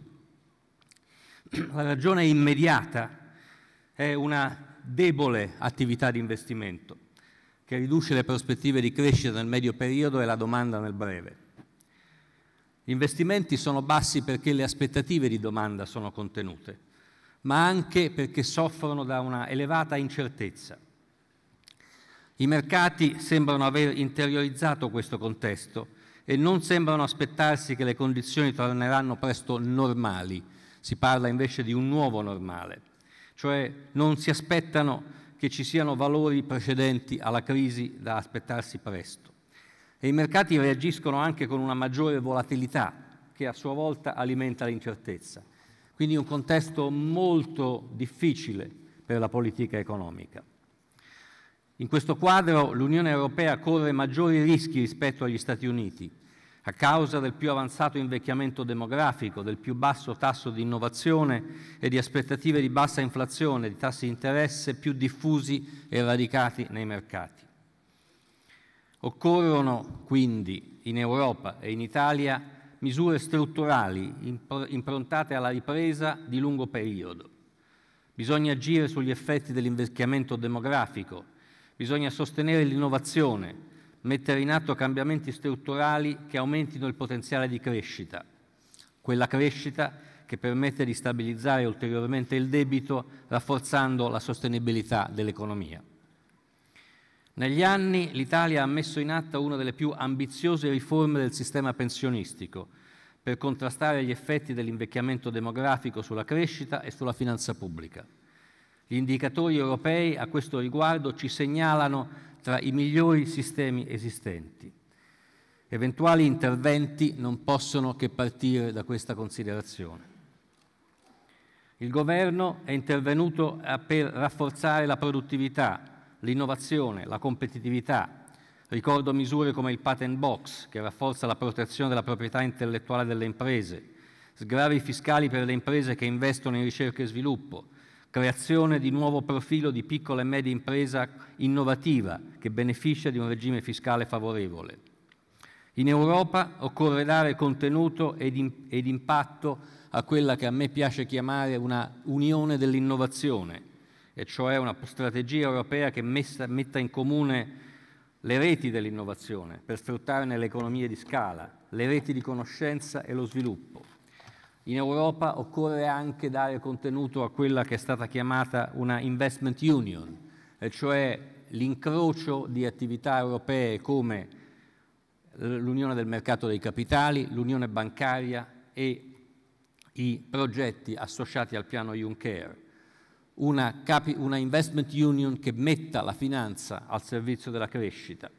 La ragione immediata è una debole attività di investimento che riduce le prospettive di crescita nel medio periodo e la domanda nel breve. Gli investimenti sono bassi perché le aspettative di domanda sono contenute, ma anche perché soffrono da una elevata incertezza. I mercati sembrano aver interiorizzato questo contesto e non sembrano aspettarsi che le condizioni torneranno presto normali. Si parla invece di un nuovo normale, cioè non si aspettano che ci siano valori precedenti alla crisi da aspettarsi presto. E i mercati reagiscono anche con una maggiore volatilità che a sua volta alimenta l'incertezza. Quindi un contesto molto difficile per la politica economica. In questo quadro l'Unione Europea corre maggiori rischi rispetto agli Stati Uniti, a causa del più avanzato invecchiamento demografico, del più basso tasso di innovazione e di aspettative di bassa inflazione, di tassi di interesse più diffusi e radicati nei mercati. Occorrono quindi in Europa e in Italia misure strutturali improntate alla ripresa di lungo periodo. Bisogna agire sugli effetti dell'invecchiamento demografico, Bisogna sostenere l'innovazione, mettere in atto cambiamenti strutturali che aumentino il potenziale di crescita, quella crescita che permette di stabilizzare ulteriormente il debito rafforzando la sostenibilità dell'economia. Negli anni l'Italia ha messo in atto una delle più ambiziose riforme del sistema pensionistico per contrastare gli effetti dell'invecchiamento demografico sulla crescita e sulla finanza pubblica. Gli indicatori europei a questo riguardo ci segnalano tra i migliori sistemi esistenti. Eventuali interventi non possono che partire da questa considerazione. Il Governo è intervenuto eh, per rafforzare la produttività, l'innovazione, la competitività. Ricordo misure come il patent box, che rafforza la protezione della proprietà intellettuale delle imprese, sgravi fiscali per le imprese che investono in ricerca e sviluppo, creazione di nuovo profilo di piccola e media impresa innovativa che beneficia di un regime fiscale favorevole. In Europa occorre dare contenuto ed, in, ed impatto a quella che a me piace chiamare una unione dell'innovazione, e cioè una strategia europea che messa, metta in comune le reti dell'innovazione per sfruttare nelle economie di scala, le reti di conoscenza e lo sviluppo. In Europa occorre anche dare contenuto a quella che è stata chiamata una investment union, cioè l'incrocio di attività europee come l'unione del mercato dei capitali, l'unione bancaria e i progetti associati al piano Juncker. Una, una investment union che metta la finanza al servizio della crescita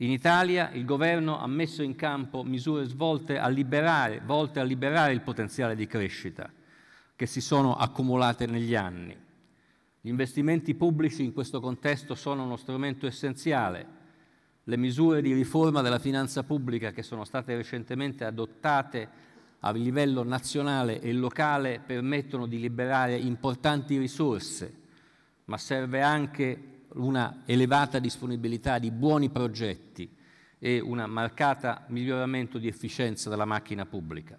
in Italia il governo ha messo in campo misure svolte a liberare, volte a liberare il potenziale di crescita che si sono accumulate negli anni. Gli investimenti pubblici in questo contesto sono uno strumento essenziale. Le misure di riforma della finanza pubblica che sono state recentemente adottate a livello nazionale e locale permettono di liberare importanti risorse, ma serve anche una elevata disponibilità di buoni progetti e un marcato miglioramento di efficienza della macchina pubblica.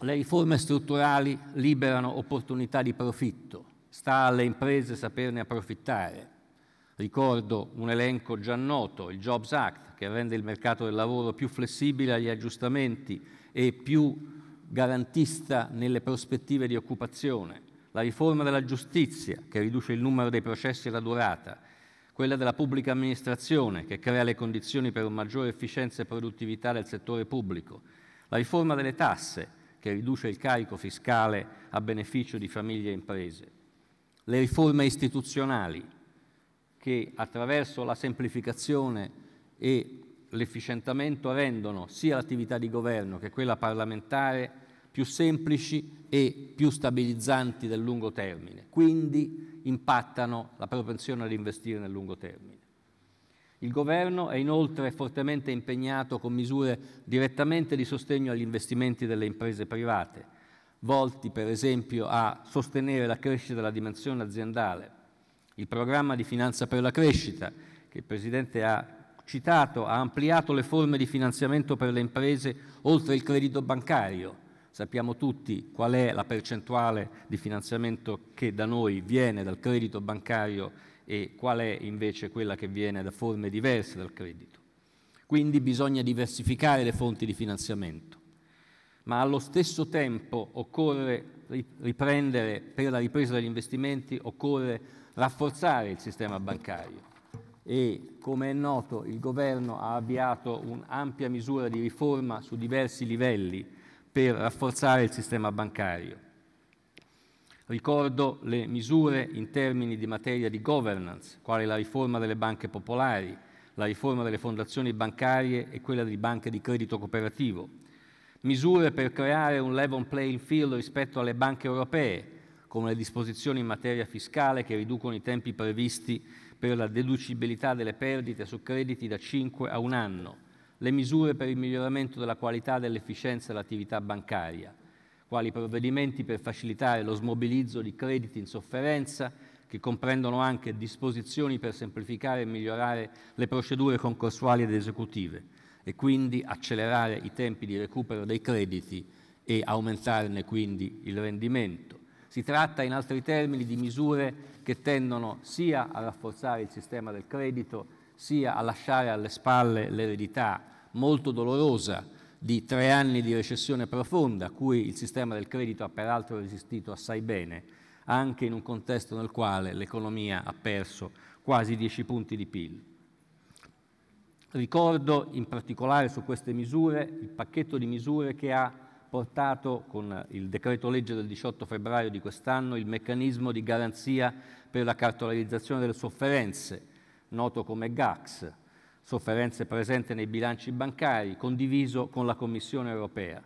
Le riforme strutturali liberano opportunità di profitto, sta alle imprese saperne approfittare. Ricordo un elenco già noto, il Jobs Act, che rende il mercato del lavoro più flessibile agli aggiustamenti e più garantista nelle prospettive di occupazione la riforma della giustizia che riduce il numero dei processi e la durata, quella della pubblica amministrazione che crea le condizioni per una maggiore efficienza e produttività del settore pubblico, la riforma delle tasse che riduce il carico fiscale a beneficio di famiglie e imprese, le riforme istituzionali che attraverso la semplificazione e l'efficientamento rendono sia l'attività di governo che quella parlamentare più semplici e più stabilizzanti del lungo termine, quindi impattano la propensione ad investire nel lungo termine. Il governo è inoltre fortemente impegnato con misure direttamente di sostegno agli investimenti delle imprese private, volti per esempio a sostenere la crescita della dimensione aziendale. Il programma di finanza per la crescita, che il Presidente ha citato, ha ampliato le forme di finanziamento per le imprese oltre il credito bancario Sappiamo tutti qual è la percentuale di finanziamento che da noi viene dal credito bancario e qual è invece quella che viene da forme diverse dal credito. Quindi bisogna diversificare le fonti di finanziamento, ma allo stesso tempo occorre riprendere, per la ripresa degli investimenti, occorre rafforzare il sistema bancario e, come è noto, il Governo ha avviato un'ampia misura di riforma su diversi livelli per rafforzare il sistema bancario. Ricordo le misure in termini di materia di governance, quali la riforma delle banche popolari, la riforma delle fondazioni bancarie e quella di banche di credito cooperativo, misure per creare un level playing field rispetto alle banche europee, come le disposizioni in materia fiscale che riducono i tempi previsti per la deducibilità delle perdite su crediti da 5 a un anno, le misure per il miglioramento della qualità e dell'efficienza dell'attività bancaria, quali provvedimenti per facilitare lo smobilizzo di crediti in sofferenza, che comprendono anche disposizioni per semplificare e migliorare le procedure concorsuali ed esecutive e quindi accelerare i tempi di recupero dei crediti e aumentarne quindi il rendimento. Si tratta in altri termini di misure che tendono sia a rafforzare il sistema del credito sia a lasciare alle spalle l'eredità molto dolorosa di tre anni di recessione profonda, a cui il sistema del credito ha peraltro resistito assai bene, anche in un contesto nel quale l'economia ha perso quasi 10 punti di PIL. Ricordo in particolare su queste misure il pacchetto di misure che ha portato con il decreto legge del 18 febbraio di quest'anno il meccanismo di garanzia per la cartolarizzazione delle sofferenze, noto come GAX, sofferenze presenti nei bilanci bancari, condiviso con la Commissione europea.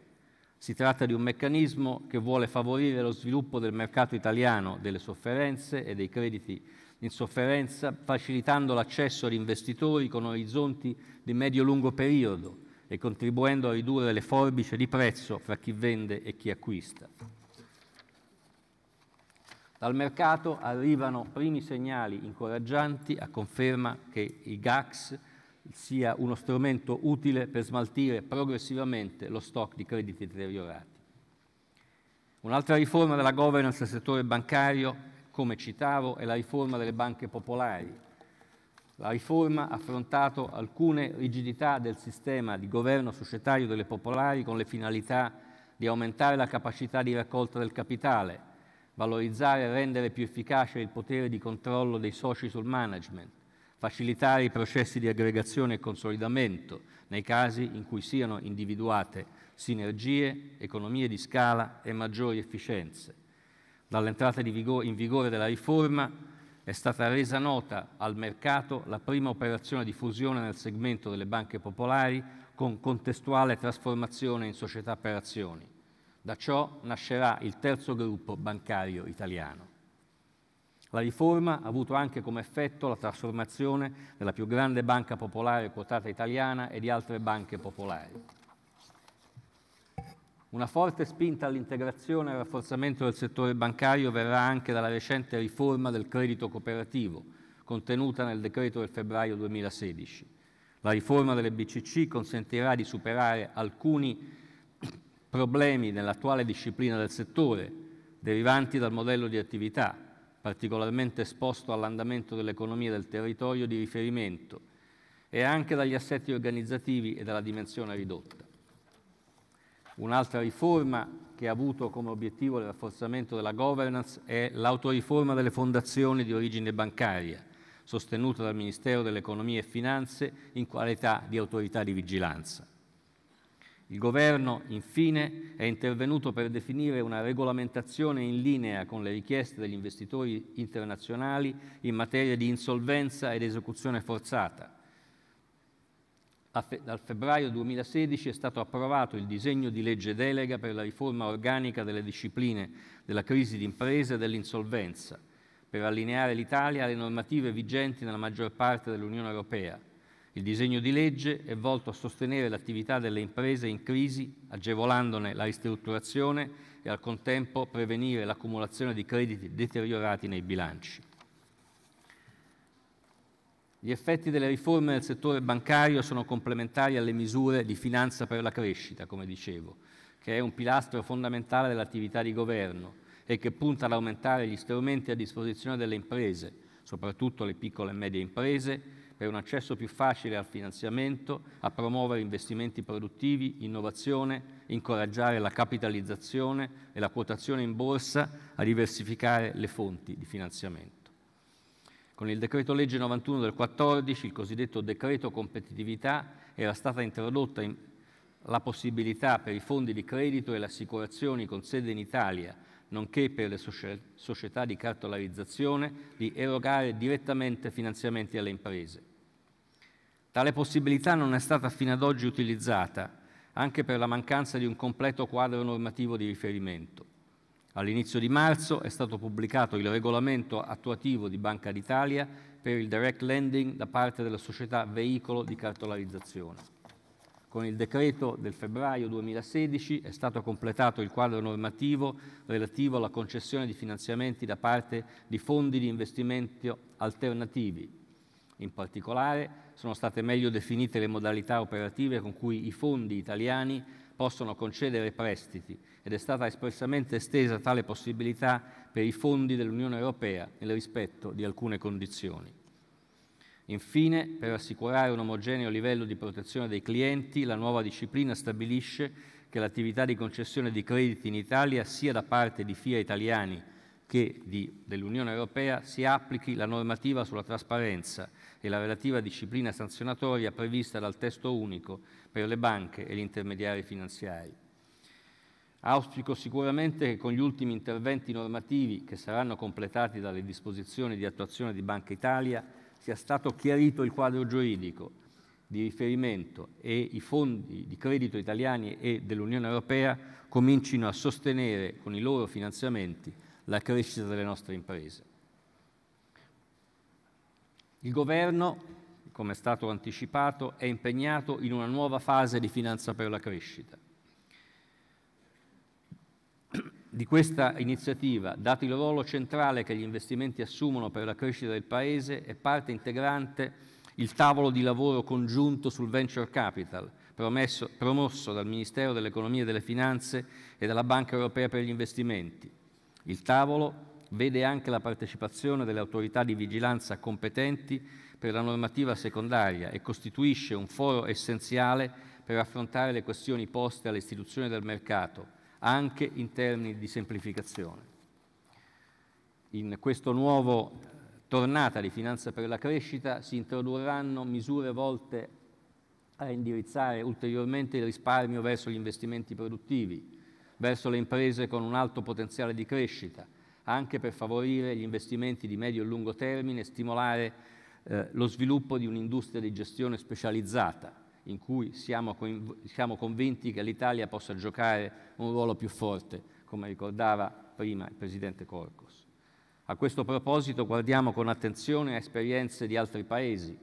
Si tratta di un meccanismo che vuole favorire lo sviluppo del mercato italiano delle sofferenze e dei crediti in sofferenza, facilitando l'accesso ad investitori con orizzonti di medio-lungo periodo e contribuendo a ridurre le forbici di prezzo fra chi vende e chi acquista. Dal mercato arrivano primi segnali incoraggianti a conferma che i GACS sia uno strumento utile per smaltire progressivamente lo stock di crediti deteriorati. Un'altra riforma della governance del settore bancario, come citavo, è la riforma delle banche popolari. La riforma ha affrontato alcune rigidità del sistema di governo societario delle popolari con le finalità di aumentare la capacità di raccolta del capitale, valorizzare e rendere più efficace il potere di controllo dei soci sul management, facilitare i processi di aggregazione e consolidamento nei casi in cui siano individuate sinergie, economie di scala e maggiori efficienze. Dall'entrata in vigore della riforma è stata resa nota al mercato la prima operazione di fusione nel segmento delle banche popolari con contestuale trasformazione in società per azioni. Da ciò nascerà il terzo gruppo bancario italiano. La riforma ha avuto anche come effetto la trasformazione della più grande banca popolare quotata italiana e di altre banche popolari. Una forte spinta all'integrazione e al rafforzamento del settore bancario verrà anche dalla recente riforma del credito cooperativo, contenuta nel decreto del febbraio 2016. La riforma delle BCC consentirà di superare alcuni problemi nell'attuale disciplina del settore derivanti dal modello di attività, particolarmente esposto all'andamento dell'economia del territorio di riferimento e anche dagli assetti organizzativi e dalla dimensione ridotta. Un'altra riforma che ha avuto come obiettivo il rafforzamento della governance è l'autoriforma delle fondazioni di origine bancaria, sostenuta dal Ministero dell'Economia e Finanze in qualità di autorità di vigilanza. Il Governo, infine, è intervenuto per definire una regolamentazione in linea con le richieste degli investitori internazionali in materia di insolvenza ed esecuzione forzata. dal febbraio 2016 è stato approvato il disegno di legge delega per la riforma organica delle discipline della crisi d'impresa e dell'insolvenza, per allineare l'Italia alle normative vigenti nella maggior parte dell'Unione Europea il disegno di legge è volto a sostenere l'attività delle imprese in crisi, agevolandone la ristrutturazione e al contempo prevenire l'accumulazione di crediti deteriorati nei bilanci. Gli effetti delle riforme nel settore bancario sono complementari alle misure di finanza per la crescita, come dicevo, che è un pilastro fondamentale dell'attività di governo e che punta ad aumentare gli strumenti a disposizione delle imprese, soprattutto le piccole e medie imprese, per un accesso più facile al finanziamento, a promuovere investimenti produttivi, innovazione, incoraggiare la capitalizzazione e la quotazione in borsa, a diversificare le fonti di finanziamento. Con il decreto legge 91 del 14, il cosiddetto decreto competitività, era stata introdotta in la possibilità per i fondi di credito e le assicurazioni con sede in Italia, nonché per le società di cartolarizzazione, di erogare direttamente finanziamenti alle imprese. Tale possibilità non è stata fino ad oggi utilizzata, anche per la mancanza di un completo quadro normativo di riferimento. All'inizio di marzo è stato pubblicato il regolamento attuativo di Banca d'Italia per il direct lending da parte della società veicolo di cartolarizzazione. Con il decreto del febbraio 2016 è stato completato il quadro normativo relativo alla concessione di finanziamenti da parte di fondi di investimento alternativi. In particolare, sono state meglio definite le modalità operative con cui i fondi italiani possono concedere prestiti ed è stata espressamente estesa tale possibilità per i fondi dell'Unione Europea nel rispetto di alcune condizioni. Infine, per assicurare un omogeneo livello di protezione dei clienti, la nuova disciplina stabilisce che l'attività di concessione di crediti in Italia sia da parte di FIA italiani che dell'Unione Europea si applichi la normativa sulla trasparenza e la relativa disciplina sanzionatoria prevista dal testo unico per le banche e gli intermediari finanziari. Auspico sicuramente che con gli ultimi interventi normativi che saranno completati dalle disposizioni di attuazione di Banca Italia sia stato chiarito il quadro giuridico di riferimento e i fondi di credito italiani e dell'Unione Europea comincino a sostenere con i loro finanziamenti la crescita delle nostre imprese. Il governo, come è stato anticipato, è impegnato in una nuova fase di finanza per la crescita. Di questa iniziativa, dato il ruolo centrale che gli investimenti assumono per la crescita del Paese, è parte integrante il tavolo di lavoro congiunto sul venture capital, promesso, promosso dal Ministero dell'Economia e delle Finanze e dalla Banca Europea per gli Investimenti, il tavolo vede anche la partecipazione delle autorità di vigilanza competenti per la normativa secondaria e costituisce un foro essenziale per affrontare le questioni poste alle istituzioni del mercato, anche in termini di semplificazione. In questa nuova eh, tornata di Finanza per la crescita si introdurranno misure volte a indirizzare ulteriormente il risparmio verso gli investimenti produttivi, verso le imprese con un alto potenziale di crescita, anche per favorire gli investimenti di medio e lungo termine e stimolare eh, lo sviluppo di un'industria di gestione specializzata, in cui siamo, siamo convinti che l'Italia possa giocare un ruolo più forte, come ricordava prima il Presidente Corcos. A questo proposito guardiamo con attenzione a esperienze di altri paesi,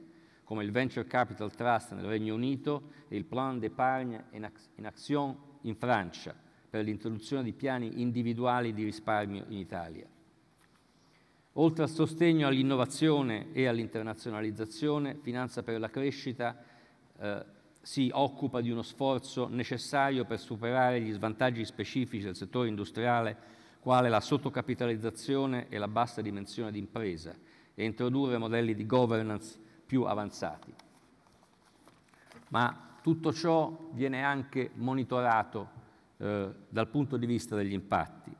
come il Venture Capital Trust nel Regno Unito e il Plan d'Epargne en Action in Francia, per l'introduzione di piani individuali di risparmio in Italia. Oltre al sostegno all'innovazione e all'internazionalizzazione, Finanza per la crescita eh, si occupa di uno sforzo necessario per superare gli svantaggi specifici del settore industriale, quale la sottocapitalizzazione e la bassa dimensione di impresa, e introdurre modelli di governance più avanzati. Ma tutto ciò viene anche monitorato eh, dal punto di vista degli impatti.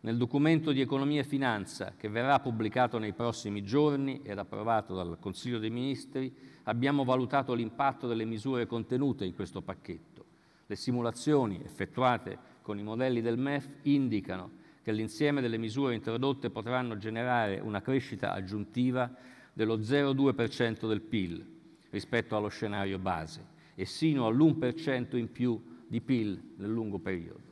Nel documento di economia e finanza, che verrà pubblicato nei prossimi giorni ed approvato dal Consiglio dei Ministri, abbiamo valutato l'impatto delle misure contenute in questo pacchetto. Le simulazioni effettuate con i modelli del MEF indicano che l'insieme delle misure introdotte potranno generare una crescita aggiuntiva dello 0,2% del PIL rispetto allo scenario base e sino all'1% in più di PIL nel lungo periodo.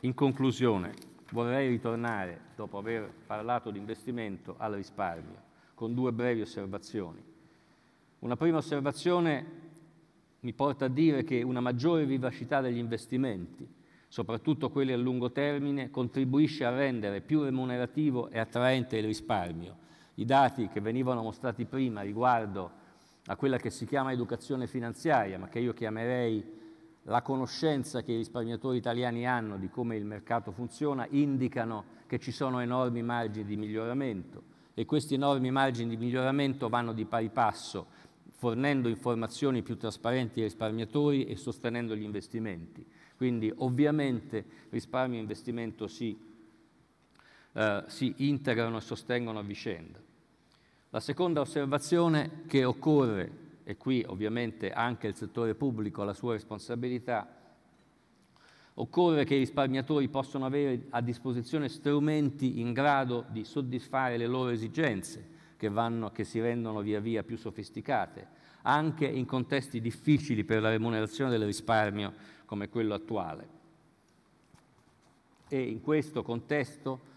In conclusione, vorrei ritornare, dopo aver parlato di investimento, al risparmio, con due brevi osservazioni. Una prima osservazione mi porta a dire che una maggiore vivacità degli investimenti, soprattutto quelli a lungo termine, contribuisce a rendere più remunerativo e attraente il risparmio. I dati che venivano mostrati prima riguardo a quella che si chiama educazione finanziaria, ma che io chiamerei la conoscenza che i risparmiatori italiani hanno di come il mercato funziona, indicano che ci sono enormi margini di miglioramento e questi enormi margini di miglioramento vanno di pari passo fornendo informazioni più trasparenti ai risparmiatori e sostenendo gli investimenti. Quindi ovviamente risparmio e investimento si, eh, si integrano e sostengono a vicenda. La seconda osservazione che occorre, e qui ovviamente anche il settore pubblico ha la sua responsabilità, occorre che i risparmiatori possano avere a disposizione strumenti in grado di soddisfare le loro esigenze, che, vanno, che si rendono via via più sofisticate, anche in contesti difficili per la remunerazione del risparmio come quello attuale. E in questo contesto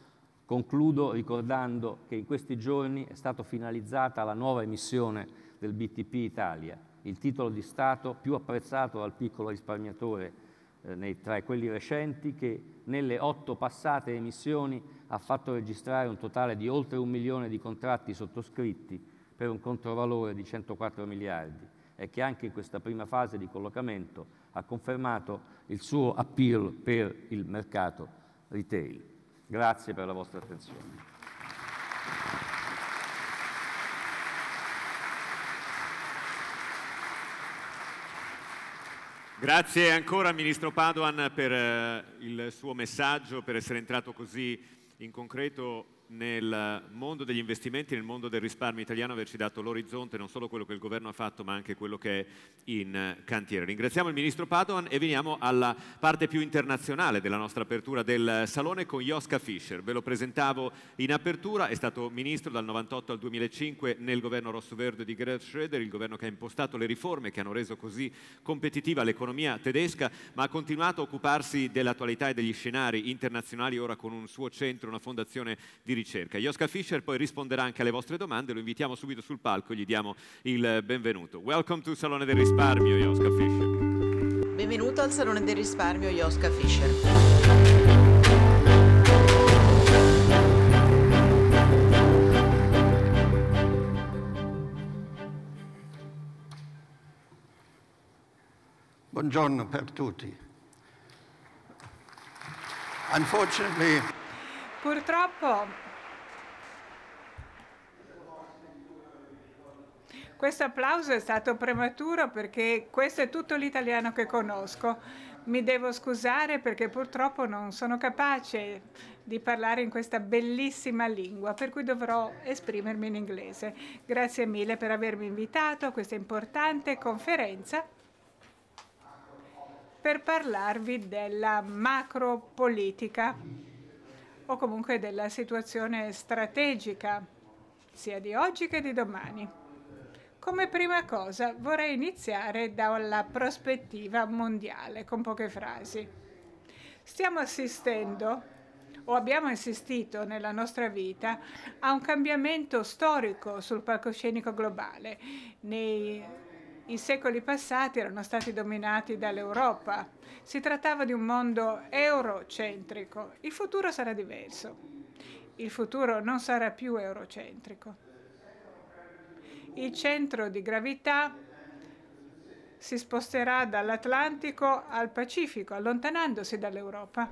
Concludo ricordando che in questi giorni è stata finalizzata la nuova emissione del BTP Italia, il titolo di Stato più apprezzato dal piccolo risparmiatore eh, nei, tra quelli recenti che nelle otto passate emissioni ha fatto registrare un totale di oltre un milione di contratti sottoscritti per un controvalore di 104 miliardi e che anche in questa prima fase di collocamento ha confermato il suo appeal per il mercato retail. Grazie per la vostra attenzione. Grazie ancora Ministro Paduan per eh, il suo messaggio, per essere entrato così in concreto nel mondo degli investimenti, nel mondo del risparmio italiano, averci dato l'orizzonte, non solo quello che il governo ha fatto, ma anche quello che è in eh, cantiere. Ringraziamo il ministro Padoan e veniamo alla parte più internazionale della nostra apertura del salone con Josca Fischer. Ve lo presentavo in apertura, è stato ministro dal 1998 al 2005 nel governo rosso-verde di Gerhard Schröder, il governo che ha impostato le riforme che hanno reso così competitiva l'economia tedesca, ma ha continuato a occuparsi dell'attualità e degli scenari internazionali, ora con un suo centro, una fondazione di ricerca ricerca. Josca Fischer poi risponderà anche alle vostre domande, lo invitiamo subito sul palco e gli diamo il benvenuto. Welcome to Salone del Risparmio, Josca Fischer. Benvenuto al Salone del Risparmio, Josca Fischer. Buongiorno per tutti. Purtroppo Questo applauso è stato prematuro perché questo è tutto l'italiano che conosco. Mi devo scusare perché purtroppo non sono capace di parlare in questa bellissima lingua, per cui dovrò esprimermi in inglese. Grazie mille per avermi invitato a questa importante conferenza per parlarvi della macropolitica o comunque della situazione strategica sia di oggi che di domani. Come prima cosa vorrei iniziare dalla prospettiva mondiale, con poche frasi. Stiamo assistendo, o abbiamo assistito nella nostra vita, a un cambiamento storico sul palcoscenico globale. Nei i secoli passati erano stati dominati dall'Europa. Si trattava di un mondo eurocentrico. Il futuro sarà diverso. Il futuro non sarà più eurocentrico il centro di gravità si sposterà dall'Atlantico al Pacifico, allontanandosi dall'Europa.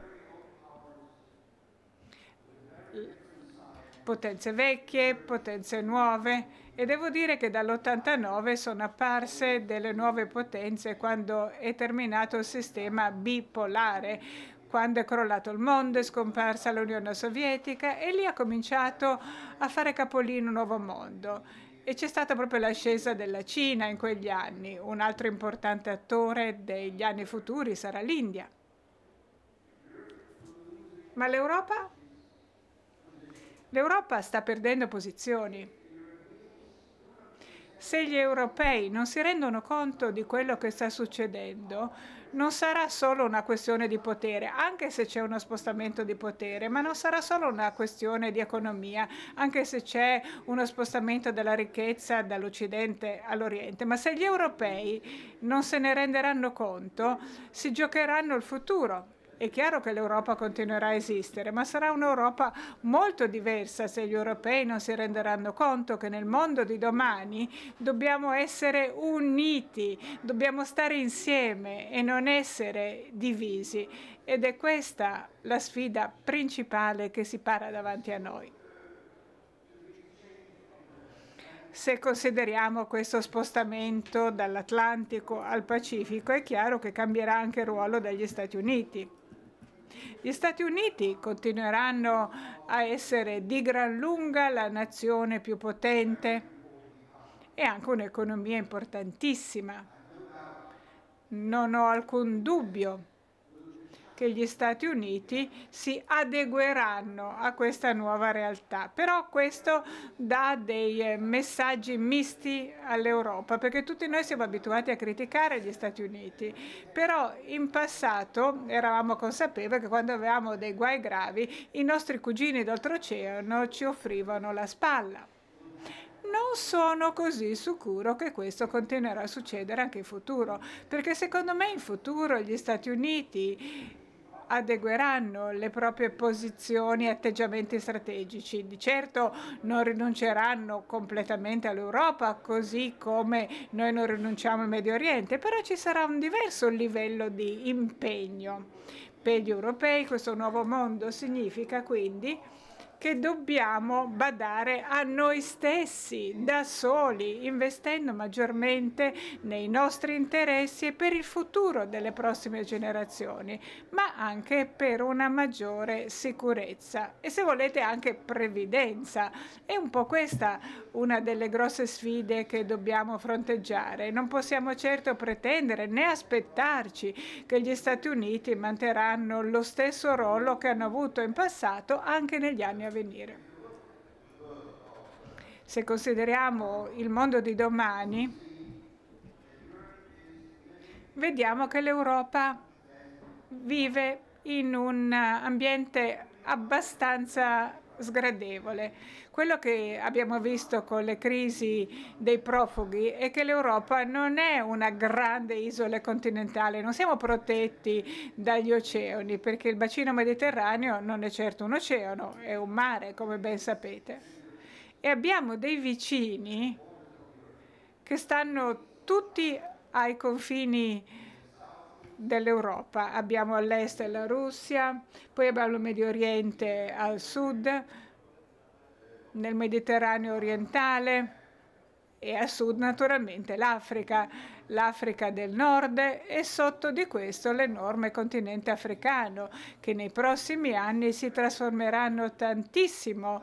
Potenze vecchie, potenze nuove e devo dire che dall'89 sono apparse delle nuove potenze quando è terminato il sistema bipolare, quando è crollato il mondo, è scomparsa l'Unione Sovietica e lì ha cominciato a fare capolino un nuovo mondo e c'è stata proprio l'ascesa della Cina in quegli anni. Un altro importante attore degli anni futuri sarà l'India. Ma l'Europa? L'Europa sta perdendo posizioni. Se gli europei non si rendono conto di quello che sta succedendo, non sarà solo una questione di potere, anche se c'è uno spostamento di potere, ma non sarà solo una questione di economia, anche se c'è uno spostamento della ricchezza dall'Occidente all'Oriente, ma se gli europei non se ne renderanno conto, si giocheranno il futuro è chiaro che l'Europa continuerà a esistere, ma sarà un'Europa molto diversa se gli europei non si renderanno conto che nel mondo di domani dobbiamo essere uniti, dobbiamo stare insieme e non essere divisi. Ed è questa la sfida principale che si para davanti a noi. se consideriamo questo spostamento dall'Atlantico al Pacifico, è chiaro che cambierà anche il ruolo degli Stati Uniti. Gli Stati Uniti continueranno a essere di gran lunga la nazione più potente e anche un'economia importantissima. Non ho alcun dubbio che gli Stati Uniti si adegueranno a questa nuova realtà. Però questo dà dei eh, messaggi misti all'Europa, perché tutti noi siamo abituati a criticare gli Stati Uniti, però in passato eravamo consapevoli che quando avevamo dei guai gravi i nostri cugini d'oltreoceano ci offrivano la spalla non sono così sicuro che questo continuerà a succedere anche in futuro, perché secondo me in futuro gli Stati Uniti adegueranno le proprie posizioni e atteggiamenti strategici. Di certo non rinunceranno completamente all'Europa, così come noi non rinunciamo al Medio Oriente, però ci sarà un diverso livello di impegno. Per gli europei questo nuovo mondo significa quindi che dobbiamo badare a noi stessi da soli, investendo maggiormente nei nostri interessi e per il futuro delle prossime generazioni, ma anche per una maggiore sicurezza e se volete anche previdenza. È un po' questa una delle grosse sfide che dobbiamo fronteggiare. Non possiamo certo pretendere né aspettarci che gli Stati Uniti manterranno lo stesso ruolo che hanno avuto in passato anche negli anni a venire. Se consideriamo il mondo di domani, vediamo che l'Europa vive in un ambiente abbastanza sgradevole. Quello che abbiamo visto con le crisi dei profughi è che l'Europa non è una grande isola continentale, non siamo protetti dagli oceani perché il bacino mediterraneo non è certo un oceano, è un mare come ben sapete. E abbiamo dei vicini che stanno tutti ai confini dell'Europa. Abbiamo all'est la Russia, poi abbiamo il Medio Oriente al sud, nel Mediterraneo orientale e a sud naturalmente l'Africa, l'Africa del nord e sotto di questo l'enorme continente africano che nei prossimi anni si trasformeranno tantissimo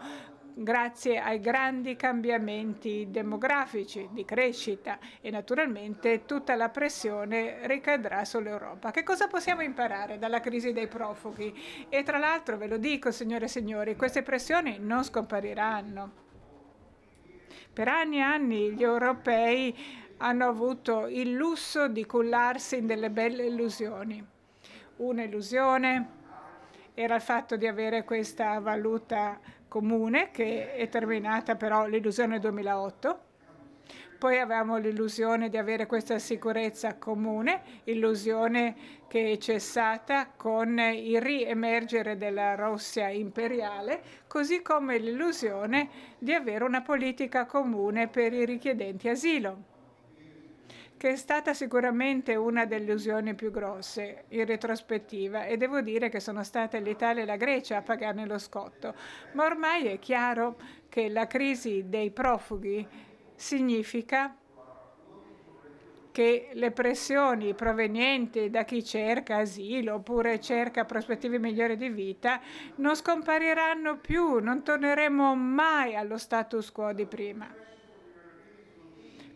grazie ai grandi cambiamenti demografici di crescita e naturalmente tutta la pressione ricadrà sull'Europa. Che cosa possiamo imparare dalla crisi dei profughi? E tra l'altro ve lo dico signore e signori, queste pressioni non scompariranno. Per anni e anni gli europei hanno avuto il lusso di cullarsi in delle belle illusioni. Un'illusione era il fatto di avere questa valuta comune che è terminata però l'illusione 2008. Poi avevamo l'illusione di avere questa sicurezza comune, illusione che è cessata con il riemergere della Russia imperiale, così come l'illusione di avere una politica comune per i richiedenti asilo che è stata sicuramente una delle illusioni più grosse in retrospettiva e devo dire che sono state l'Italia e la Grecia a pagarne lo scotto. Ma ormai è chiaro che la crisi dei profughi significa che le pressioni provenienti da chi cerca asilo oppure cerca prospettive migliori di vita non scompariranno più, non torneremo mai allo status quo di prima.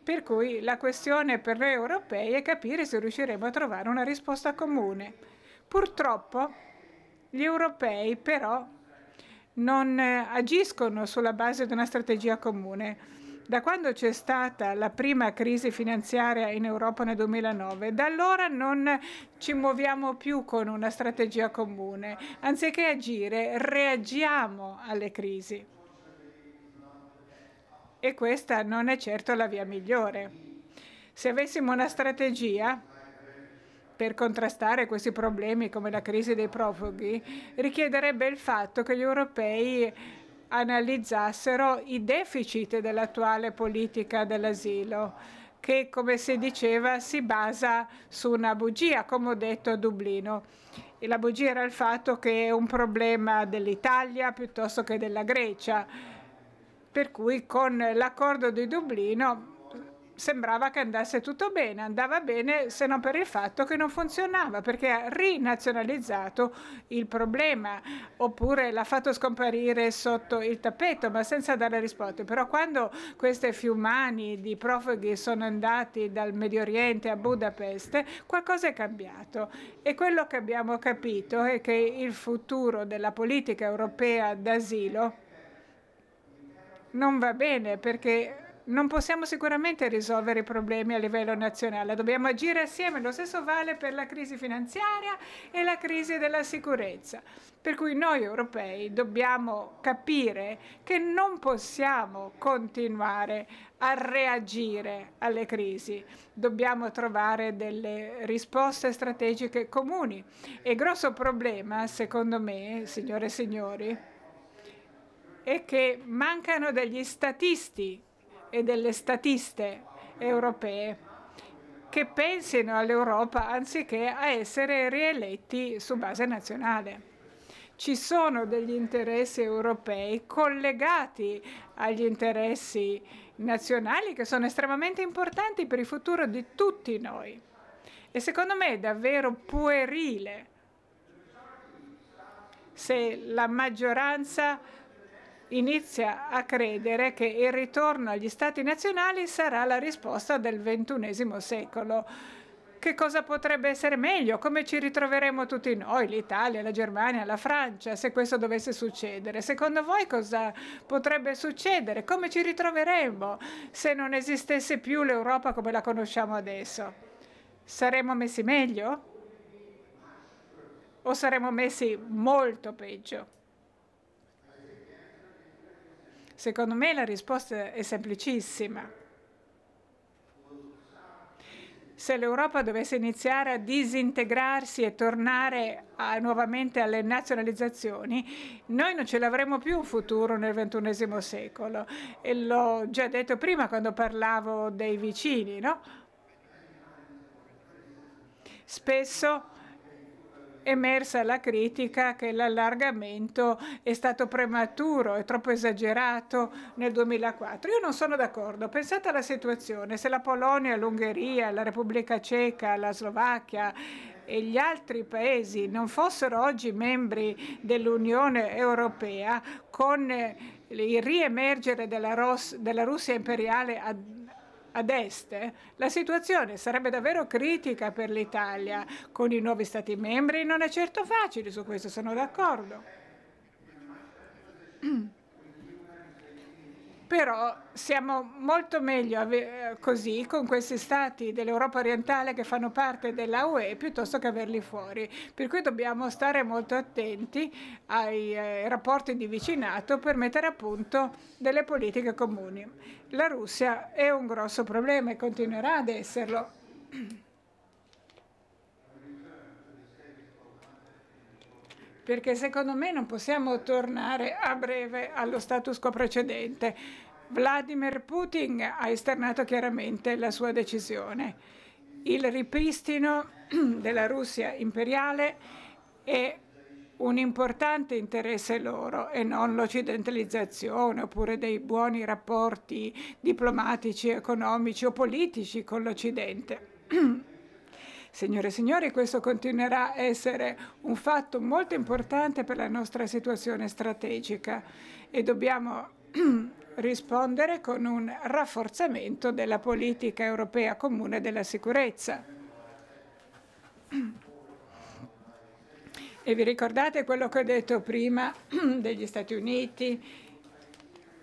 Per cui la questione per noi europei è capire se riusciremo a trovare una risposta comune. Purtroppo gli europei però non eh, agiscono sulla base di una strategia comune. Da quando c'è stata la prima crisi finanziaria in Europa nel 2009, da allora non ci muoviamo più con una strategia comune. Anziché agire, reagiamo alle crisi e questa non è certo la via migliore. Se avessimo una strategia per contrastare questi problemi come la crisi dei profughi, richiederebbe il fatto che gli europei analizzassero i deficit dell'attuale politica dell'asilo, che come si diceva si basa su una bugia, come ho detto a Dublino. E la bugia era il fatto che è un problema dell'Italia piuttosto che della Grecia per cui con l'accordo di Dublino sembrava che andasse tutto bene, andava bene se non per il fatto che non funzionava, perché ha rinazionalizzato il problema, oppure l'ha fatto scomparire sotto il tappeto, ma senza dare risposte. Però quando questi fiumani di profughi sono andati dal Medio Oriente a Budapest, qualcosa è cambiato e quello che abbiamo capito è che il futuro della politica europea d'asilo non va bene perché non possiamo sicuramente risolvere i problemi a livello nazionale, dobbiamo agire assieme, lo stesso vale per la crisi finanziaria e la crisi della sicurezza. Per cui noi europei dobbiamo capire che non possiamo continuare a reagire alle crisi, dobbiamo trovare delle risposte strategiche comuni. E grosso problema, secondo me, signore e signori, è che mancano degli statisti e delle statiste europee che pensino all'Europa anziché a essere rieletti su base nazionale. Ci sono degli interessi europei collegati agli interessi nazionali che sono estremamente importanti per il futuro di tutti noi. E secondo me è davvero puerile se la maggioranza inizia a credere che il ritorno agli stati nazionali sarà la risposta del XXI secolo. Che cosa potrebbe essere meglio? Come ci ritroveremo tutti noi, l'Italia, la Germania, la Francia, se questo dovesse succedere? Secondo voi cosa potrebbe succedere? Come ci ritroveremmo se non esistesse più l'Europa come la conosciamo adesso? Saremmo messi meglio? O saremmo messi molto peggio? Secondo me la risposta è semplicissima. Se l'Europa dovesse iniziare a disintegrarsi e tornare a, nuovamente alle nazionalizzazioni, noi non ce l'avremmo più un futuro nel XXI secolo. E l'ho già detto prima quando parlavo dei vicini, no? Spesso emersa la critica che l'allargamento è stato prematuro, e troppo esagerato nel 2004. Io non sono d'accordo. Pensate alla situazione, se la Polonia, l'Ungheria, la Repubblica Ceca, la Slovacchia e gli altri paesi non fossero oggi membri dell'Unione Europea con il riemergere della, Russia imperiale ad ad est, la situazione sarebbe davvero critica per l'Italia. Con i nuovi Stati membri non è certo facile, su questo sono d'accordo. però siamo molto meglio eh, così con questi stati dell'Europa orientale che fanno parte della UE piuttosto che averli fuori. Per cui dobbiamo stare molto attenti ai eh, rapporti di vicinato per mettere a punto delle politiche comuni. La Russia è un grosso problema e continuerà ad esserlo. perché secondo me non possiamo tornare a breve allo status quo precedente. Vladimir Putin ha esternato chiaramente la sua decisione. Il ripristino della Russia imperiale è un importante interesse loro e non l'occidentalizzazione oppure dei buoni rapporti diplomatici, economici o politici con l'Occidente. Signore e signori, questo continuerà a essere un fatto molto importante per la nostra situazione strategica e dobbiamo rispondere con un rafforzamento della politica europea comune della sicurezza. E vi ricordate quello che ho detto prima degli Stati Uniti,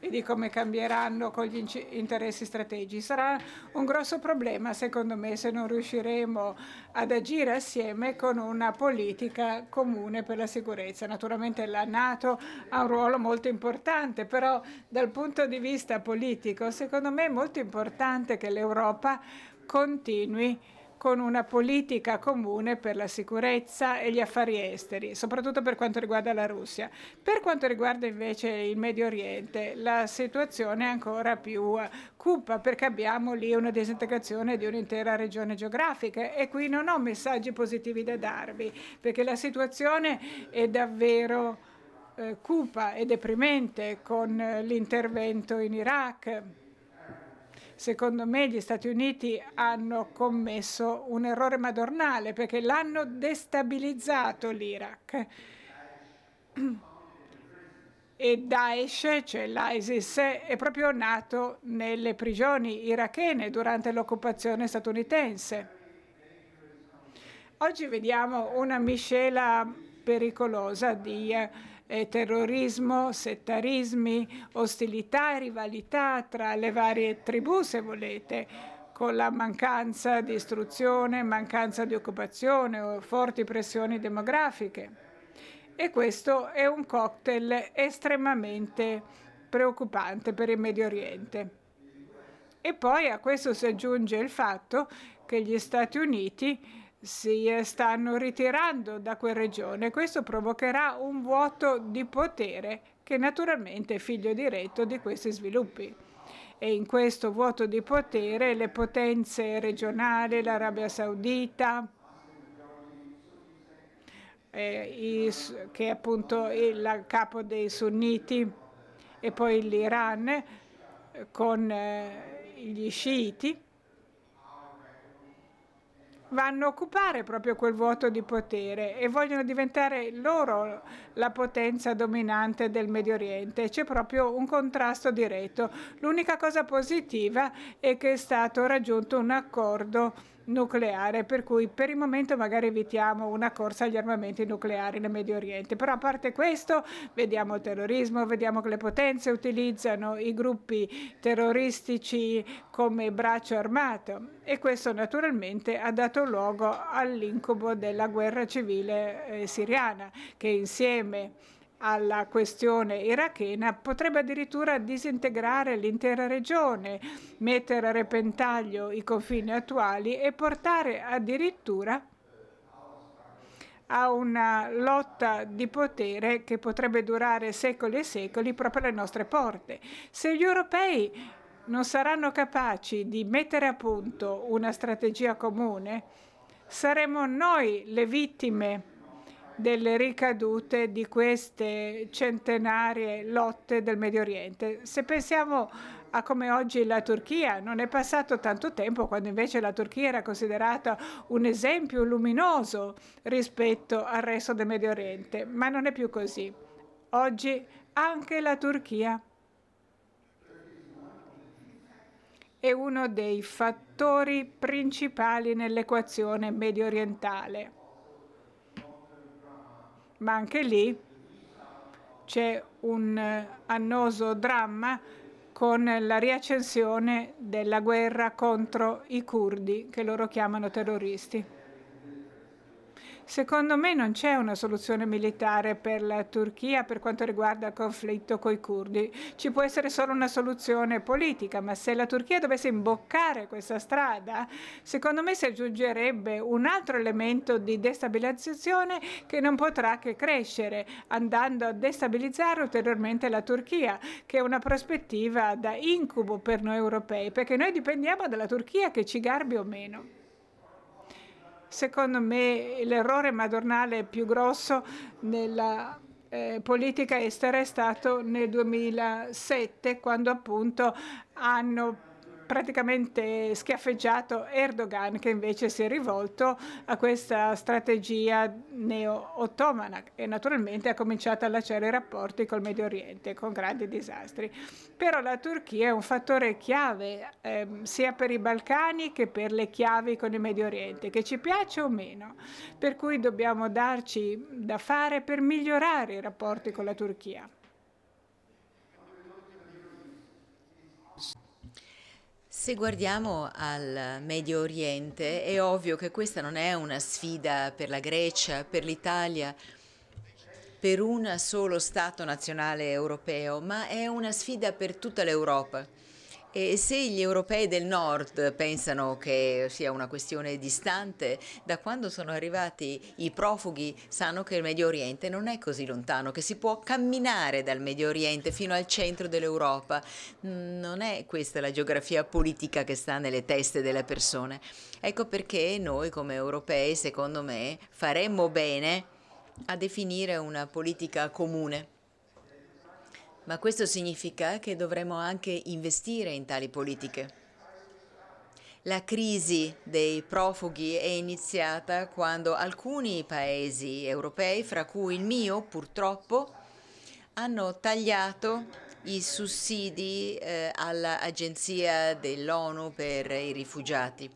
di come cambieranno con gli interessi strategici. Sarà un grosso problema, secondo me, se non riusciremo ad agire assieme con una politica comune per la sicurezza. Naturalmente la Nato ha un ruolo molto importante, però dal punto di vista politico, secondo me è molto importante che l'Europa continui con una politica comune per la sicurezza e gli affari esteri, soprattutto per quanto riguarda la Russia. Per quanto riguarda invece il Medio Oriente, la situazione è ancora più eh, cupa perché abbiamo lì una disintegrazione di un'intera regione geografica e qui non ho messaggi positivi da darvi perché la situazione è davvero eh, cupa e deprimente con eh, l'intervento in Iraq Secondo me gli Stati Uniti hanno commesso un errore madornale perché l'hanno destabilizzato l'Iraq. E Daesh, cioè l'ISIS, è proprio nato nelle prigioni irachene durante l'occupazione statunitense. Oggi vediamo una miscela pericolosa di eh, eh, terrorismo, settarismi, ostilità, e rivalità tra le varie tribù se volete con la mancanza di istruzione, mancanza di occupazione, o forti pressioni demografiche. E questo è un cocktail estremamente preoccupante per il Medio Oriente. E poi a questo si aggiunge il fatto che gli Stati Uniti si stanno ritirando da quella regione. Questo provocherà un vuoto di potere che naturalmente è figlio diretto di questi sviluppi. E in questo vuoto di potere le potenze regionali, l'Arabia Saudita, eh, i, che è appunto il capo dei sunniti, e poi l'Iran eh, con eh, gli sciiti, vanno a occupare proprio quel vuoto di potere e vogliono diventare loro la potenza dominante del Medio Oriente. C'è proprio un contrasto diretto. L'unica cosa positiva è che è stato raggiunto un accordo nucleare, per cui per il momento magari evitiamo una corsa agli armamenti nucleari nel Medio Oriente, però a parte questo vediamo il terrorismo, vediamo che le potenze utilizzano i gruppi terroristici come braccio armato e questo naturalmente ha dato luogo all'incubo della guerra civile eh, siriana che insieme alla questione irachena potrebbe addirittura disintegrare l'intera regione, mettere a repentaglio i confini attuali e portare addirittura a una lotta di potere che potrebbe durare secoli e secoli proprio alle nostre porte. Se gli europei non saranno capaci di mettere a punto una strategia comune, saremo noi le vittime delle ricadute di queste centenarie lotte del Medio Oriente. Se pensiamo a come oggi la Turchia, non è passato tanto tempo quando invece la Turchia era considerata un esempio luminoso rispetto al resto del Medio Oriente, ma non è più così. Oggi anche la Turchia è uno dei fattori principali nell'equazione medio orientale ma anche lì c'è un eh, annoso dramma con la riaccensione della guerra contro i curdi che loro chiamano terroristi. Secondo me non c'è una soluzione militare per la Turchia per quanto riguarda il conflitto con i curdi. Ci può essere solo una soluzione politica, ma se la Turchia dovesse imboccare questa strada, secondo me si aggiungerebbe un altro elemento di destabilizzazione che non potrà che crescere, andando a destabilizzare ulteriormente la Turchia, che è una prospettiva da incubo per noi europei, perché noi dipendiamo dalla Turchia che ci garbi o meno. Secondo me l'errore madornale più grosso nella eh, politica estera è stato nel 2007 quando appunto hanno praticamente schiaffeggiato Erdogan che invece si è rivolto a questa strategia neo-ottomana e naturalmente ha cominciato a lasciare i rapporti col Medio Oriente con grandi disastri. Però la Turchia è un fattore chiave eh, sia per i Balcani che per le chiavi con il Medio Oriente, che ci piace o meno, per cui dobbiamo darci da fare per migliorare i rapporti con la Turchia. Se guardiamo al Medio Oriente è ovvio che questa non è una sfida per la Grecia, per l'Italia, per un solo Stato nazionale europeo, ma è una sfida per tutta l'Europa. E se gli europei del nord pensano che sia una questione distante, da quando sono arrivati i profughi sanno che il Medio Oriente non è così lontano, che si può camminare dal Medio Oriente fino al centro dell'Europa. Mm, non è questa la geografia politica che sta nelle teste delle persone. Ecco perché noi come europei, secondo me, faremmo bene a definire una politica comune. Ma questo significa che dovremo anche investire in tali politiche. La crisi dei profughi è iniziata quando alcuni paesi europei, fra cui il mio purtroppo, hanno tagliato i sussidi eh, all'Agenzia dell'ONU per i rifugiati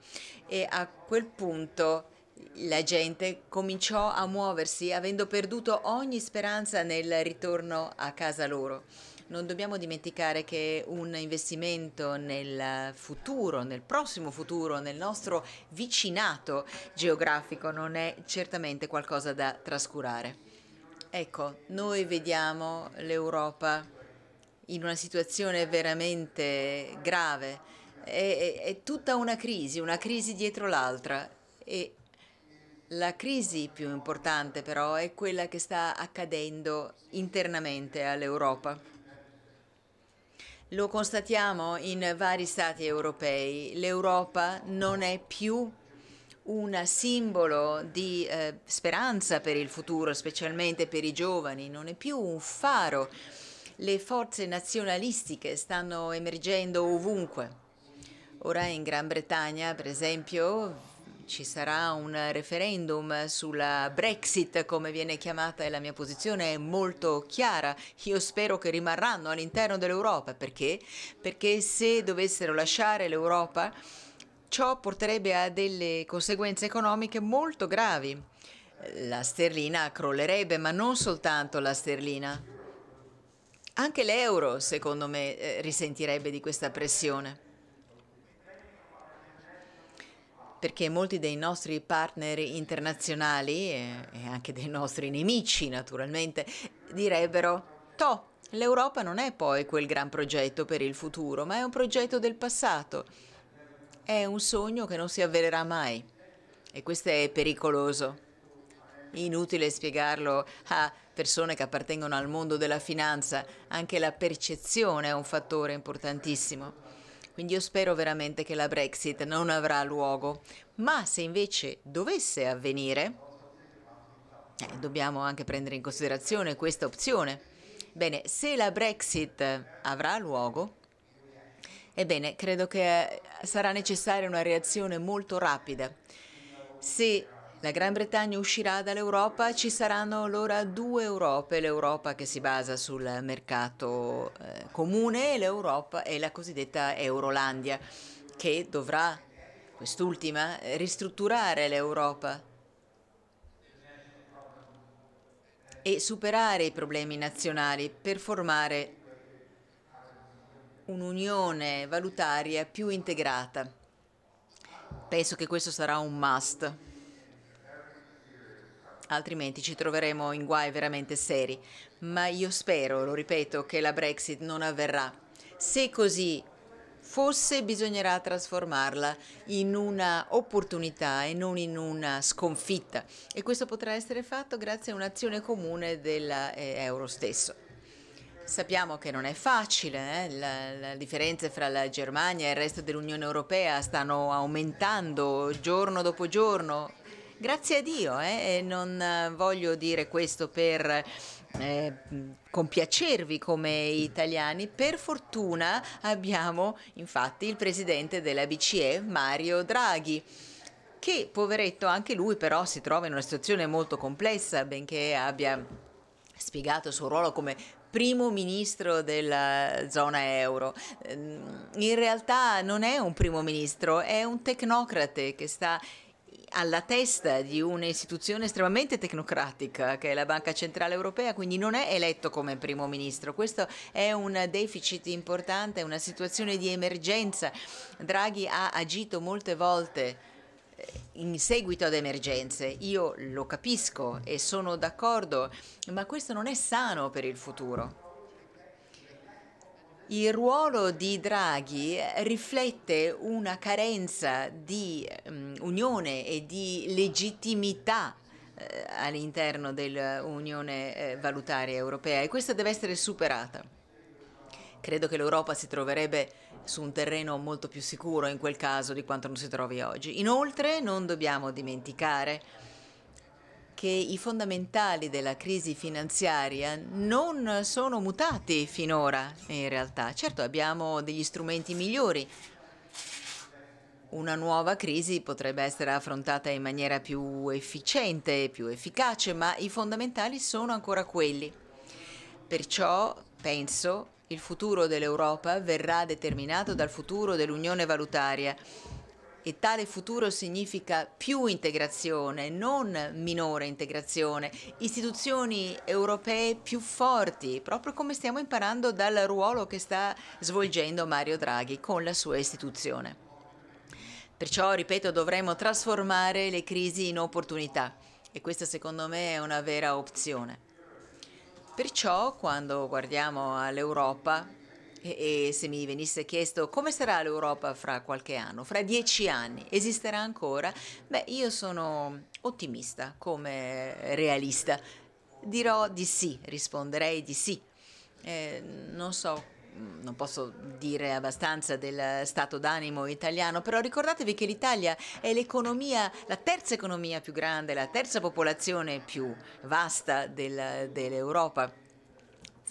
e a quel punto la gente cominciò a muoversi avendo perduto ogni speranza nel ritorno a casa loro. Non dobbiamo dimenticare che un investimento nel futuro, nel prossimo futuro, nel nostro vicinato geografico non è certamente qualcosa da trascurare. Ecco, noi vediamo l'Europa in una situazione veramente grave. È, è, è tutta una crisi, una crisi dietro l'altra e la crisi più importante però è quella che sta accadendo internamente all'Europa. Lo constatiamo in vari stati europei, l'Europa non è più un simbolo di eh, speranza per il futuro, specialmente per i giovani, non è più un faro. Le forze nazionalistiche stanno emergendo ovunque. Ora in Gran Bretagna, per esempio, ci sarà un referendum sulla Brexit, come viene chiamata, e la mia posizione è molto chiara. Io spero che rimarranno all'interno dell'Europa, perché? Perché se dovessero lasciare l'Europa, ciò porterebbe a delle conseguenze economiche molto gravi. La sterlina crollerebbe, ma non soltanto la sterlina. Anche l'euro, secondo me, eh, risentirebbe di questa pressione. perché molti dei nostri partner internazionali e anche dei nostri nemici naturalmente direbbero Toh, l'Europa non è poi quel gran progetto per il futuro, ma è un progetto del passato. È un sogno che non si avvererà mai e questo è pericoloso. Inutile spiegarlo a persone che appartengono al mondo della finanza, anche la percezione è un fattore importantissimo. Quindi io spero veramente che la Brexit non avrà luogo, ma se invece dovesse avvenire, eh, dobbiamo anche prendere in considerazione questa opzione. Bene, se la Brexit avrà luogo, ebbene, credo che sarà necessaria una reazione molto rapida. Se la Gran Bretagna uscirà dall'Europa, ci saranno allora due Europe, l'Europa che si basa sul mercato eh, comune e l'Europa e la cosiddetta Eurolandia, che dovrà, quest'ultima, ristrutturare l'Europa e superare i problemi nazionali per formare un'unione valutaria più integrata. Penso che questo sarà un must altrimenti ci troveremo in guai veramente seri. Ma io spero, lo ripeto, che la Brexit non avverrà. Se così fosse bisognerà trasformarla in una opportunità e non in una sconfitta e questo potrà essere fatto grazie a un'azione comune dell'euro eh, stesso. Sappiamo che non è facile, eh? le, le differenze fra la Germania e il resto dell'Unione Europea stanno aumentando giorno dopo giorno, Grazie a Dio, eh? non eh, voglio dire questo per eh, compiacervi come italiani, per fortuna abbiamo infatti il presidente della BCE Mario Draghi che poveretto anche lui però si trova in una situazione molto complessa benché abbia spiegato il suo ruolo come primo ministro della zona euro. Ehm, in realtà non è un primo ministro, è un tecnocrate che sta alla testa di un'istituzione estremamente tecnocratica che è la Banca Centrale Europea, quindi non è eletto come primo ministro. Questo è un deficit importante, una situazione di emergenza. Draghi ha agito molte volte eh, in seguito ad emergenze. Io lo capisco e sono d'accordo, ma questo non è sano per il futuro. Il ruolo di Draghi eh, riflette una carenza di um, unione e di legittimità eh, all'interno dell'Unione eh, Valutaria Europea e questa deve essere superata. Credo che l'Europa si troverebbe su un terreno molto più sicuro in quel caso di quanto non si trovi oggi. Inoltre non dobbiamo dimenticare che i fondamentali della crisi finanziaria non sono mutati finora in realtà. Certo abbiamo degli strumenti migliori, una nuova crisi potrebbe essere affrontata in maniera più efficiente, e più efficace, ma i fondamentali sono ancora quelli. Perciò penso il futuro dell'Europa verrà determinato dal futuro dell'Unione Valutaria e tale futuro significa più integrazione, non minore integrazione, istituzioni europee più forti, proprio come stiamo imparando dal ruolo che sta svolgendo Mario Draghi con la sua istituzione. Perciò, ripeto, dovremmo trasformare le crisi in opportunità e questa secondo me è una vera opzione. Perciò, quando guardiamo all'Europa, e, e, se mi venisse chiesto come sarà l'Europa fra qualche anno, fra dieci anni, esisterà ancora? Beh, io sono ottimista come realista. Dirò di sì, risponderei di sì. Eh, non so non posso dire abbastanza del stato d'animo italiano, però ricordatevi che l'Italia è l'economia, la terza economia più grande, la terza popolazione più vasta del, dell'Europa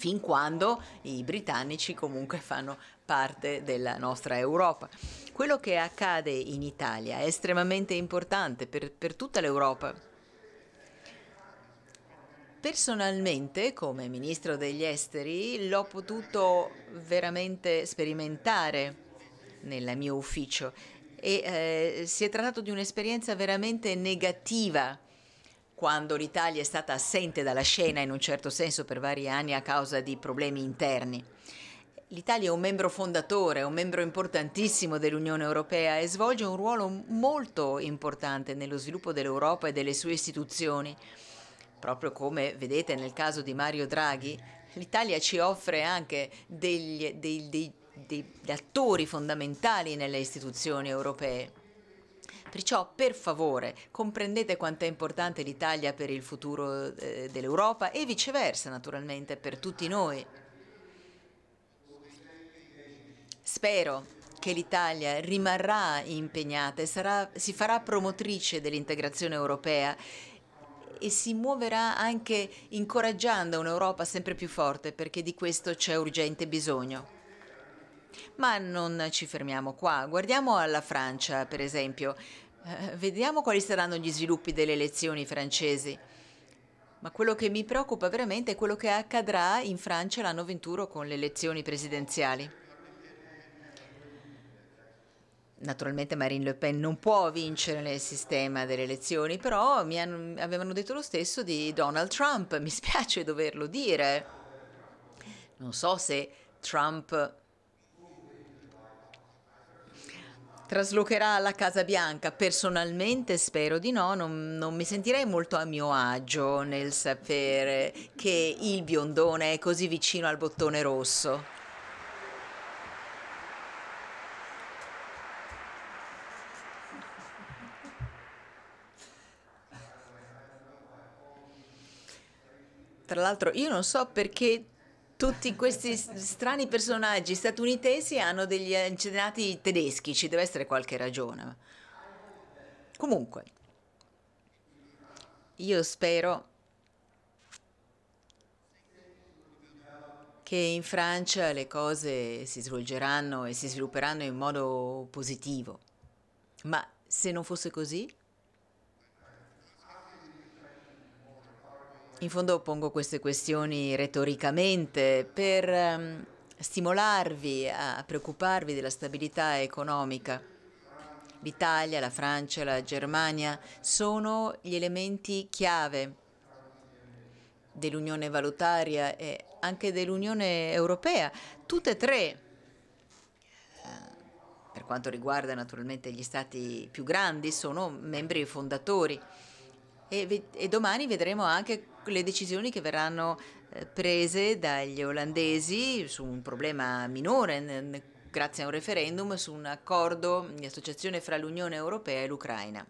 fin quando i britannici comunque fanno parte della nostra Europa. Quello che accade in Italia è estremamente importante per, per tutta l'Europa. Personalmente, come ministro degli esteri, l'ho potuto veramente sperimentare nel mio ufficio e eh, si è trattato di un'esperienza veramente negativa quando l'Italia è stata assente dalla scena in un certo senso per vari anni a causa di problemi interni. L'Italia è un membro fondatore, un membro importantissimo dell'Unione Europea e svolge un ruolo molto importante nello sviluppo dell'Europa e delle sue istituzioni. Proprio come vedete nel caso di Mario Draghi, l'Italia ci offre anche degli, dei, dei, degli attori fondamentali nelle istituzioni europee. Perciò per favore comprendete quanto è importante l'Italia per il futuro eh, dell'Europa e viceversa naturalmente per tutti noi. Spero che l'Italia rimarrà impegnata e sarà, si farà promotrice dell'integrazione europea e si muoverà anche incoraggiando un'Europa sempre più forte perché di questo c'è urgente bisogno. Ma non ci fermiamo qua, guardiamo alla Francia per esempio, eh, vediamo quali saranno gli sviluppi delle elezioni francesi. Ma quello che mi preoccupa veramente è quello che accadrà in Francia l'anno 21 con le elezioni presidenziali. Naturalmente Marine Le Pen non può vincere nel sistema delle elezioni, però mi hanno, avevano detto lo stesso di Donald Trump, mi spiace doverlo dire. Non so se Trump Traslocherà alla Casa Bianca? Personalmente spero di no, non, non, mi sentirei molto a mio agio nel sapere che il biondone è così vicino al bottone rosso. Tra l'altro io non so perché tutti questi strani personaggi statunitensi hanno degli antenati tedeschi, ci deve essere qualche ragione. Comunque, io spero che in Francia le cose si svolgeranno e si svilupperanno in modo positivo. Ma se non fosse così, In fondo pongo queste questioni retoricamente per ehm, stimolarvi a preoccuparvi della stabilità economica. L'Italia, la Francia, la Germania sono gli elementi chiave dell'unione valutaria e anche dell'unione europea, tutte e tre eh, per quanto riguarda naturalmente gli stati più grandi, sono membri fondatori. E, e, domani vedremo anche le decisioni che verranno eh, prese dagli olandesi su un problema minore, grazie a un referendum su un accordo di associazione fra l'Unione Europea e l'Ucraina.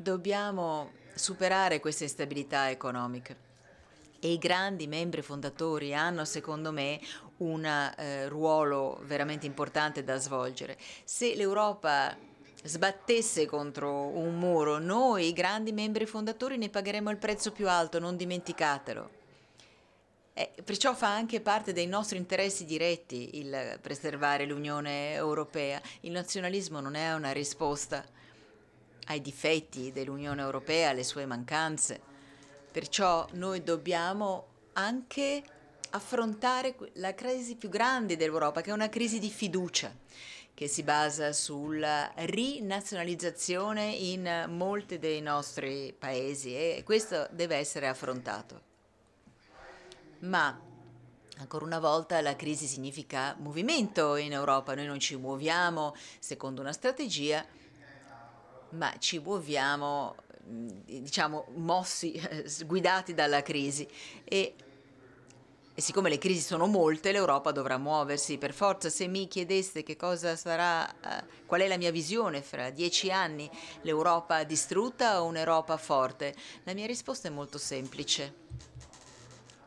Dobbiamo superare queste instabilità economiche e i grandi membri fondatori hanno, secondo me, un eh, ruolo veramente importante da svolgere. Se l'Europa sbattesse contro un muro, noi grandi membri fondatori ne pagheremo il prezzo più alto, non dimenticatelo. E eh, perciò fa anche parte dei nostri interessi diretti il preservare l'Unione Europea. Il nazionalismo non è una risposta ai difetti dell'Unione Europea, alle sue mancanze. Perciò noi dobbiamo anche affrontare la crisi più grande dell'Europa, che è una crisi di fiducia che si basa sulla rinazionalizzazione in molti dei nostri paesi e questo deve essere affrontato. Ma Ancora una volta la crisi significa movimento in Europa, noi non ci muoviamo secondo una strategia, ma ci muoviamo diciamo mossi, guidati dalla crisi e e siccome le crisi sono molte, l'Europa dovrà muoversi per forza. Se mi chiedeste che cosa sarà, eh, qual è la mia visione fra dieci anni, l'Europa distrutta o un'Europa forte, la mia risposta è molto semplice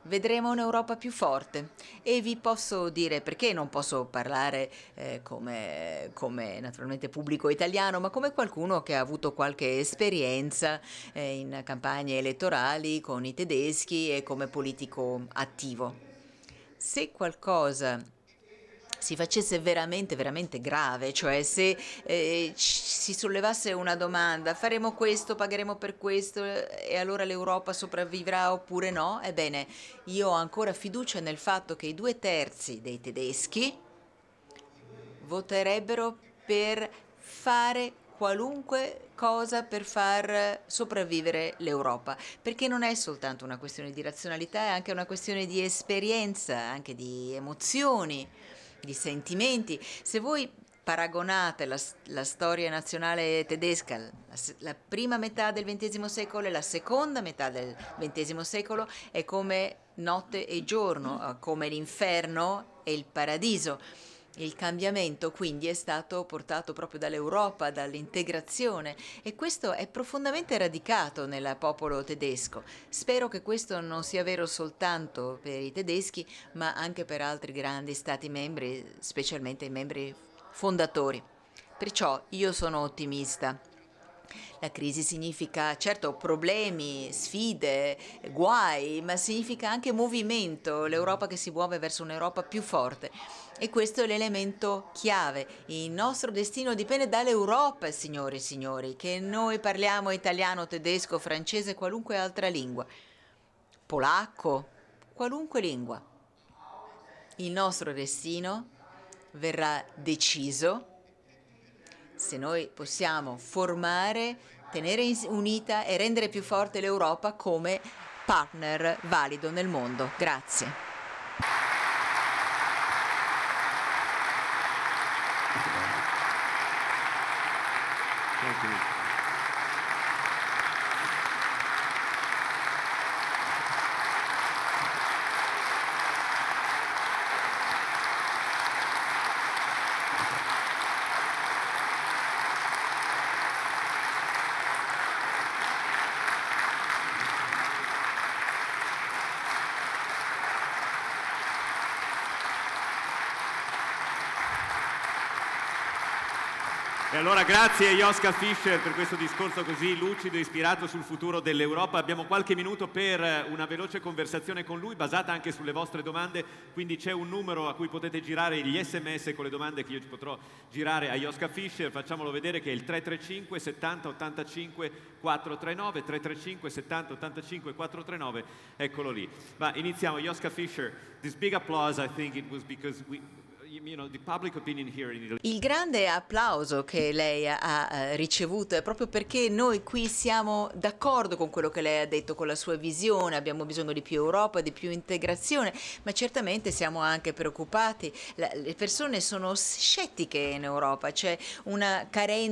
vedremo un'Europa più forte e vi posso dire perché non posso parlare eh, come, come, naturalmente pubblico italiano ma come qualcuno che ha avuto qualche esperienza eh, in campagne elettorali con i tedeschi e come politico attivo. Se qualcosa si facesse veramente, veramente grave, cioè se eh, si sollevasse una domanda, faremo questo, pagheremo per questo e allora l'Europa sopravvivrà oppure no? Ebbene, io ho ancora fiducia nel fatto che i due terzi dei tedeschi voterebbero per fare qualunque cosa per far sopravvivere l'Europa, perché non è soltanto una questione di razionalità, è anche una questione di esperienza, anche di emozioni di sentimenti. Se voi paragonate la, la storia nazionale tedesca, la, la, prima metà del XX secolo e la seconda metà del XX secolo, è come notte e giorno, eh, come l'inferno e il paradiso il cambiamento quindi è stato portato proprio dall'Europa, dall'integrazione e questo è profondamente radicato nel popolo tedesco. Spero che questo non sia vero soltanto per i tedeschi ma anche per altri grandi stati membri, specialmente i membri fondatori. Perciò io sono ottimista. La crisi significa certo problemi, sfide, guai, ma significa anche movimento, l'Europa che si muove verso un'Europa più forte. E questo è l'elemento chiave. Il nostro destino dipende dall'Europa, signori e signori, che noi parliamo italiano, tedesco, francese, qualunque altra lingua, polacco, qualunque lingua. Il nostro destino verrà deciso se noi possiamo formare, tenere unita e rendere più forte l'Europa come partner valido nel mondo. Grazie. allora grazie Josca Fischer per questo discorso così lucido e ispirato sul futuro dell'Europa. Abbiamo qualche minuto per eh, una veloce conversazione con lui basata anche sulle vostre domande, quindi c'è un numero a cui potete girare gli sms con le domande che io ci potrò girare a Josca Fischer, facciamolo vedere che è il 335 70 85 439, 335 70 85 439, eccolo lì. Ma iniziamo Josca Fischer, this big applause I think it was because we... Il grande applauso che lei ha eh, ricevuto è proprio perché noi qui siamo d'accordo con quello che lei ha detto, con la sua visione, abbiamo bisogno di più Europa, di più integrazione, ma certamente siamo anche preoccupati, le persone sono scettiche in Europa, c'è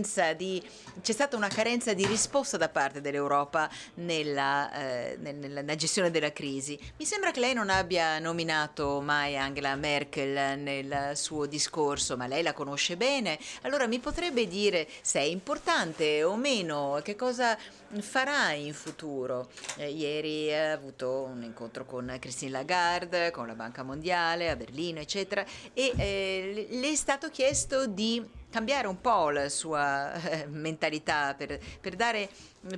stata una carenza di risposta da parte dell'Europa nella, eh, nella, nella gestione della crisi. Mi sembra che lei non abbia nominato mai Angela Merkel nel suo discorso, ma lei la conosce bene, allora mi potrebbe dire se è importante o meno, che cosa farà in futuro? Eh, ieri ha avuto un incontro con Christine Lagarde, con la Banca Mondiale a Berlino, eccetera, e eh, le è stato chiesto di cambiare un po' la sua eh, mentalità per, per dare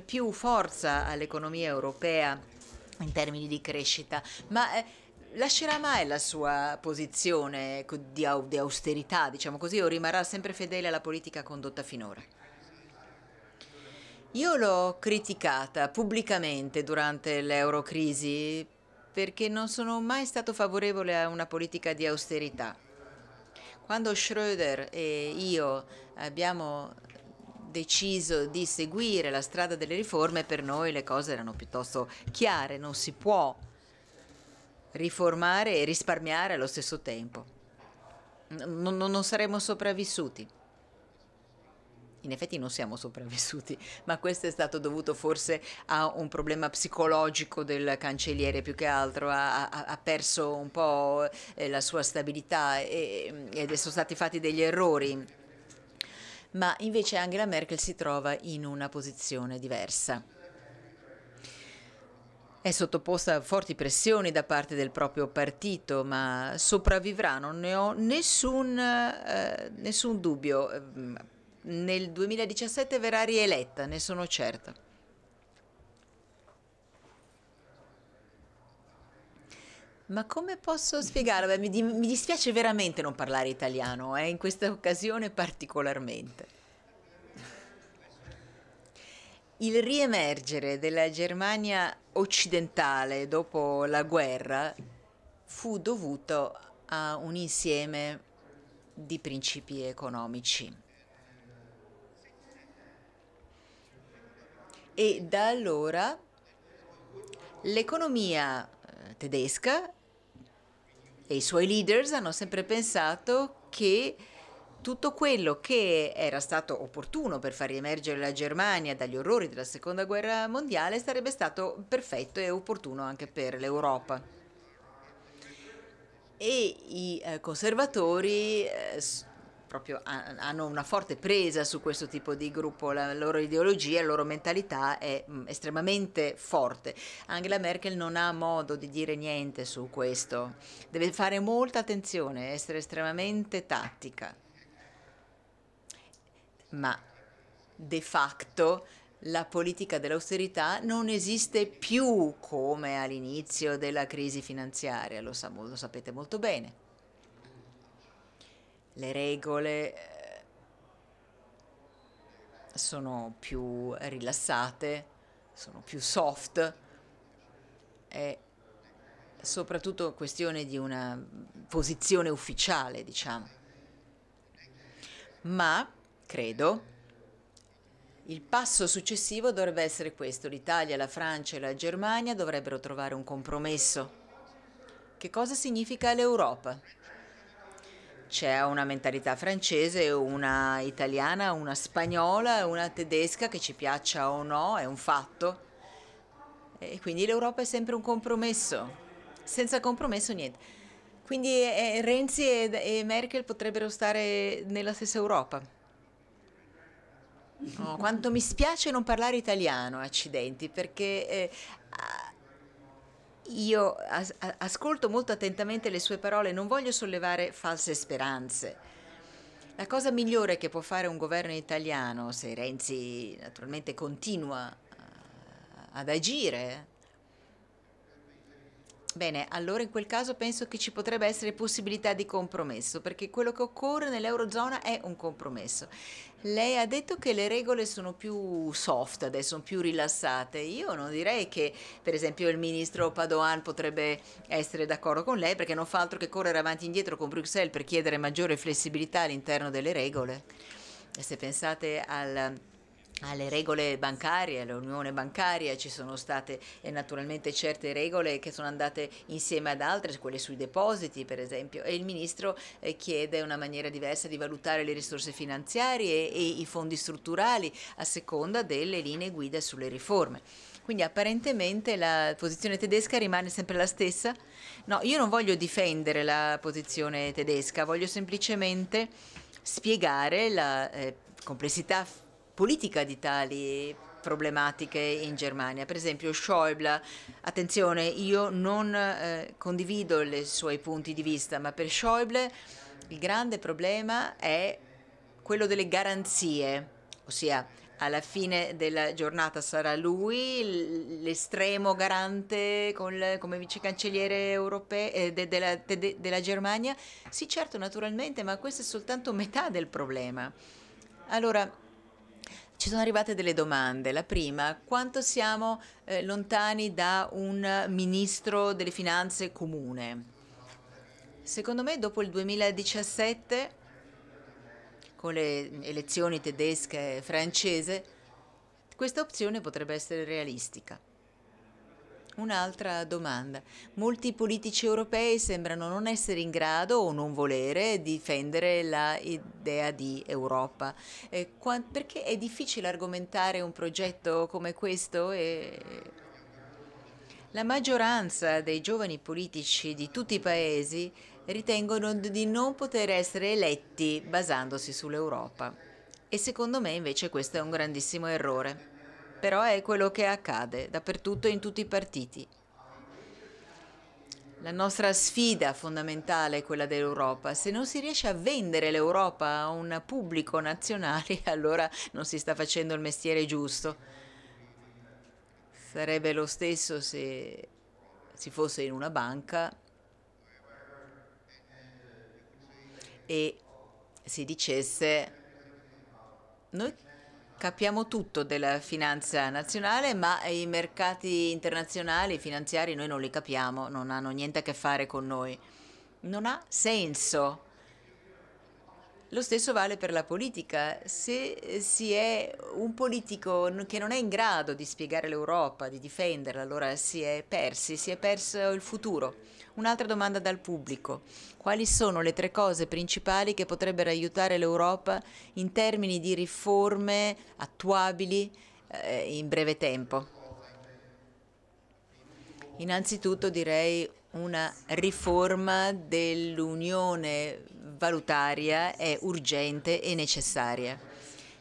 più forza all'economia europea in termini di crescita, ma eh, lascerà mai la sua posizione di, austerità, diciamo così, o rimarrà sempre fedele alla politica condotta finora? Io l'ho criticata pubblicamente durante l'eurocrisi perché non sono mai stato favorevole a una politica di austerità. Quando Schröder e io abbiamo deciso di seguire la strada delle riforme, per noi le cose erano piuttosto chiare, non si può riformare e risparmiare allo stesso tempo. non, non saremmo sopravvissuti. In effetti non siamo sopravvissuti, ma questo è stato dovuto forse a un problema psicologico del cancelliere più che altro, ha, ha, ha perso un po' eh, la sua stabilità e, ed sono stati fatti degli errori. Ma invece Angela Merkel si trova in una posizione diversa. È sottoposta a forti pressioni da parte del proprio partito, ma sopravvivrà, non ne ho nessun, eh, nessun dubbio. Ehm, nel 2017 verrà rieletta, ne sono certa. Ma come posso spiegare? Beh, mi, di, mi, dispiace veramente non parlare italiano, eh, in questa occasione particolarmente. Il riemergere della Germania occidentale dopo la guerra fu dovuto a un insieme di principi economici. E da allora l'economia eh, tedesca e i suoi leaders hanno sempre pensato che tutto quello che era stato opportuno per far riemergere la Germania dagli orrori della seconda guerra mondiale sarebbe stato perfetto e opportuno anche per l'Europa. E i eh, conservatori eh, proprio hanno una forte presa su questo tipo di gruppo, la loro ideologia, la loro mentalità è mm, estremamente forte. Angela Merkel non ha modo di dire niente su questo, deve fare molta attenzione, essere estremamente tattica ma de facto la politica dell'austerità non esiste più come all'inizio della crisi finanziaria, lo, sa, lo sapete molto bene. Le regole eh, sono più rilassate, sono più soft, è soprattutto questione di una posizione ufficiale, diciamo. Ma credo. Il passo successivo dovrebbe essere questo, l'Italia, la Francia e la Germania dovrebbero trovare un compromesso. Che cosa significa l'Europa? C'è una mentalità francese, una italiana, una spagnola, una tedesca, che ci piaccia o no, è un fatto. E quindi l'Europa è sempre un compromesso. Senza compromesso niente. Quindi eh, Renzi e Merkel potrebbero stare nella stessa Europa. Oh, quanto mi spiace non parlare italiano, accidenti, perché eh, io as- ascolto molto attentamente le sue parole, non voglio sollevare false speranze. La cosa migliore che può fare un governo italiano, se Renzi naturalmente continua eh, ad agire Bene, allora in quel caso penso che ci potrebbe essere possibilità di compromesso, perché quello che occorre nell'Eurozona è un compromesso. Lei ha detto che le regole sono più soft adesso, sono più rilassate. Io non direi che, per esempio, il ministro Padoan potrebbe essere d'accordo con lei, perché non fa altro che correre avanti e indietro con Bruxelles per chiedere maggiore flessibilità all'interno delle regole. E se pensate al alle regole bancarie, all'unione bancaria, ci sono state eh, naturalmente certe regole che sono andate insieme ad altre, quelle sui depositi per esempio, e il Ministro eh, chiede una maniera diversa di valutare le risorse finanziarie e, e i fondi strutturali a seconda delle linee guida sulle riforme. Quindi apparentemente la posizione tedesca rimane sempre la stessa. No, io non voglio difendere la posizione tedesca, voglio semplicemente spiegare la eh, complessità politica di tali problematiche in Germania. Per esempio Schäuble, attenzione, io non eh, condivido i suoi punti di vista, ma per Schäuble il grande problema è quello delle garanzie, ossia alla fine della giornata sarà lui l'estremo garante col, come vicecancelliere europeo eh, de, della, de, della Germania? Sì, certo, naturalmente, ma questo è soltanto metà del problema. Allora, ci sono arrivate delle domande. La prima, quanto siamo eh, lontani da un ministro delle finanze comune? Secondo me dopo il 2017, con le elezioni tedesche e francese, questa opzione potrebbe essere realistica. Un'altra domanda. Molti politici europei sembrano non essere in grado o non volere difendere l'idea di Europa. Eh, perché è difficile argomentare un progetto come questo? E... La maggioranza dei giovani politici di tutti i paesi ritengono di non poter essere eletti basandosi sull'Europa. E secondo me invece questo è un grandissimo errore però è quello che accade dappertutto in tutti i partiti. La nostra sfida fondamentale è quella dell'Europa. Se non si riesce a vendere l'Europa a un pubblico nazionale, allora non si sta facendo il mestiere giusto. Sarebbe lo stesso se si fosse in una banca e si dicesse noi Capiamo tutto della finanza nazionale, ma i mercati internazionali, finanziari, noi non li capiamo, non hanno niente a che fare con noi. Non ha senso. Lo stesso vale per la politica. Se si è un politico che non è in grado di spiegare l'Europa, di difenderla, allora si è persi, si è perso il futuro. Un'altra domanda dal pubblico. Quali sono le tre cose principali che potrebbero aiutare l'Europa in termini di riforme attuabili eh, in breve tempo? Innanzitutto direi una riforma dell'unione valutaria è urgente e necessaria.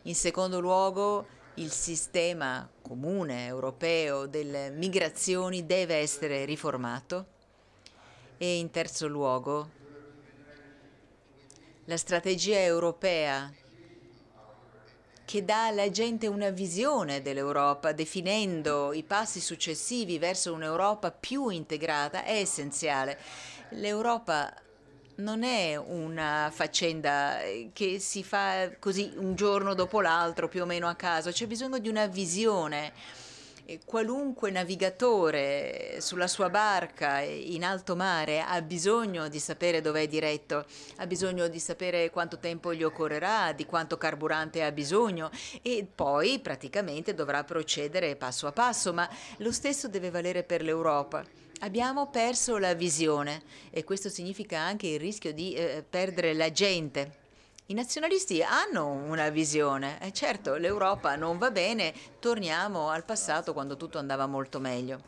In secondo luogo, il sistema comune europeo delle migrazioni deve essere riformato e in terzo luogo, la strategia europea che dà alla gente una visione dell'Europa, definendo i passi successivi verso un'Europa più integrata, è essenziale. L'Europa non è una faccenda eh, che si fa così un giorno dopo l'altro, più o meno a caso, c'è bisogno di una visione qualunque navigatore sulla sua barca in alto mare ha bisogno di sapere dove è diretto, ha bisogno di sapere quanto tempo gli occorrerà, di quanto carburante ha bisogno e poi praticamente dovrà procedere passo a passo, ma lo stesso deve valere per l'Europa. Abbiamo perso la visione e questo significa anche il rischio di eh, perdere la gente i nazionalisti hanno una visione, eh, certo l'Europa non va bene, torniamo al passato quando tutto andava molto meglio.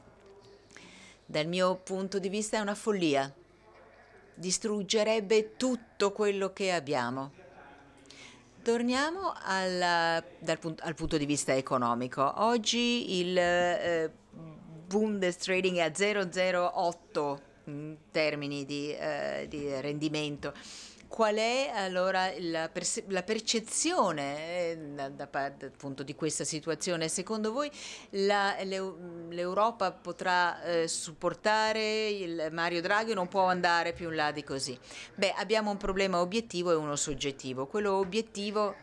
Dal mio punto di vista è una follia, distruggerebbe tutto quello che abbiamo. Torniamo alla, dal, al punto di vista economico. Oggi il eh, Bundestrading è a 0,08 in mm, termini di, eh, di rendimento qual è allora la, perce- la percezione eh, da, da, appunto di questa situazione? Secondo voi la, l'Eu- l'Europa potrà eh, supportare il Mario Draghi non può andare più in là di così? Beh, abbiamo un problema obiettivo e uno soggettivo. Quello obiettivo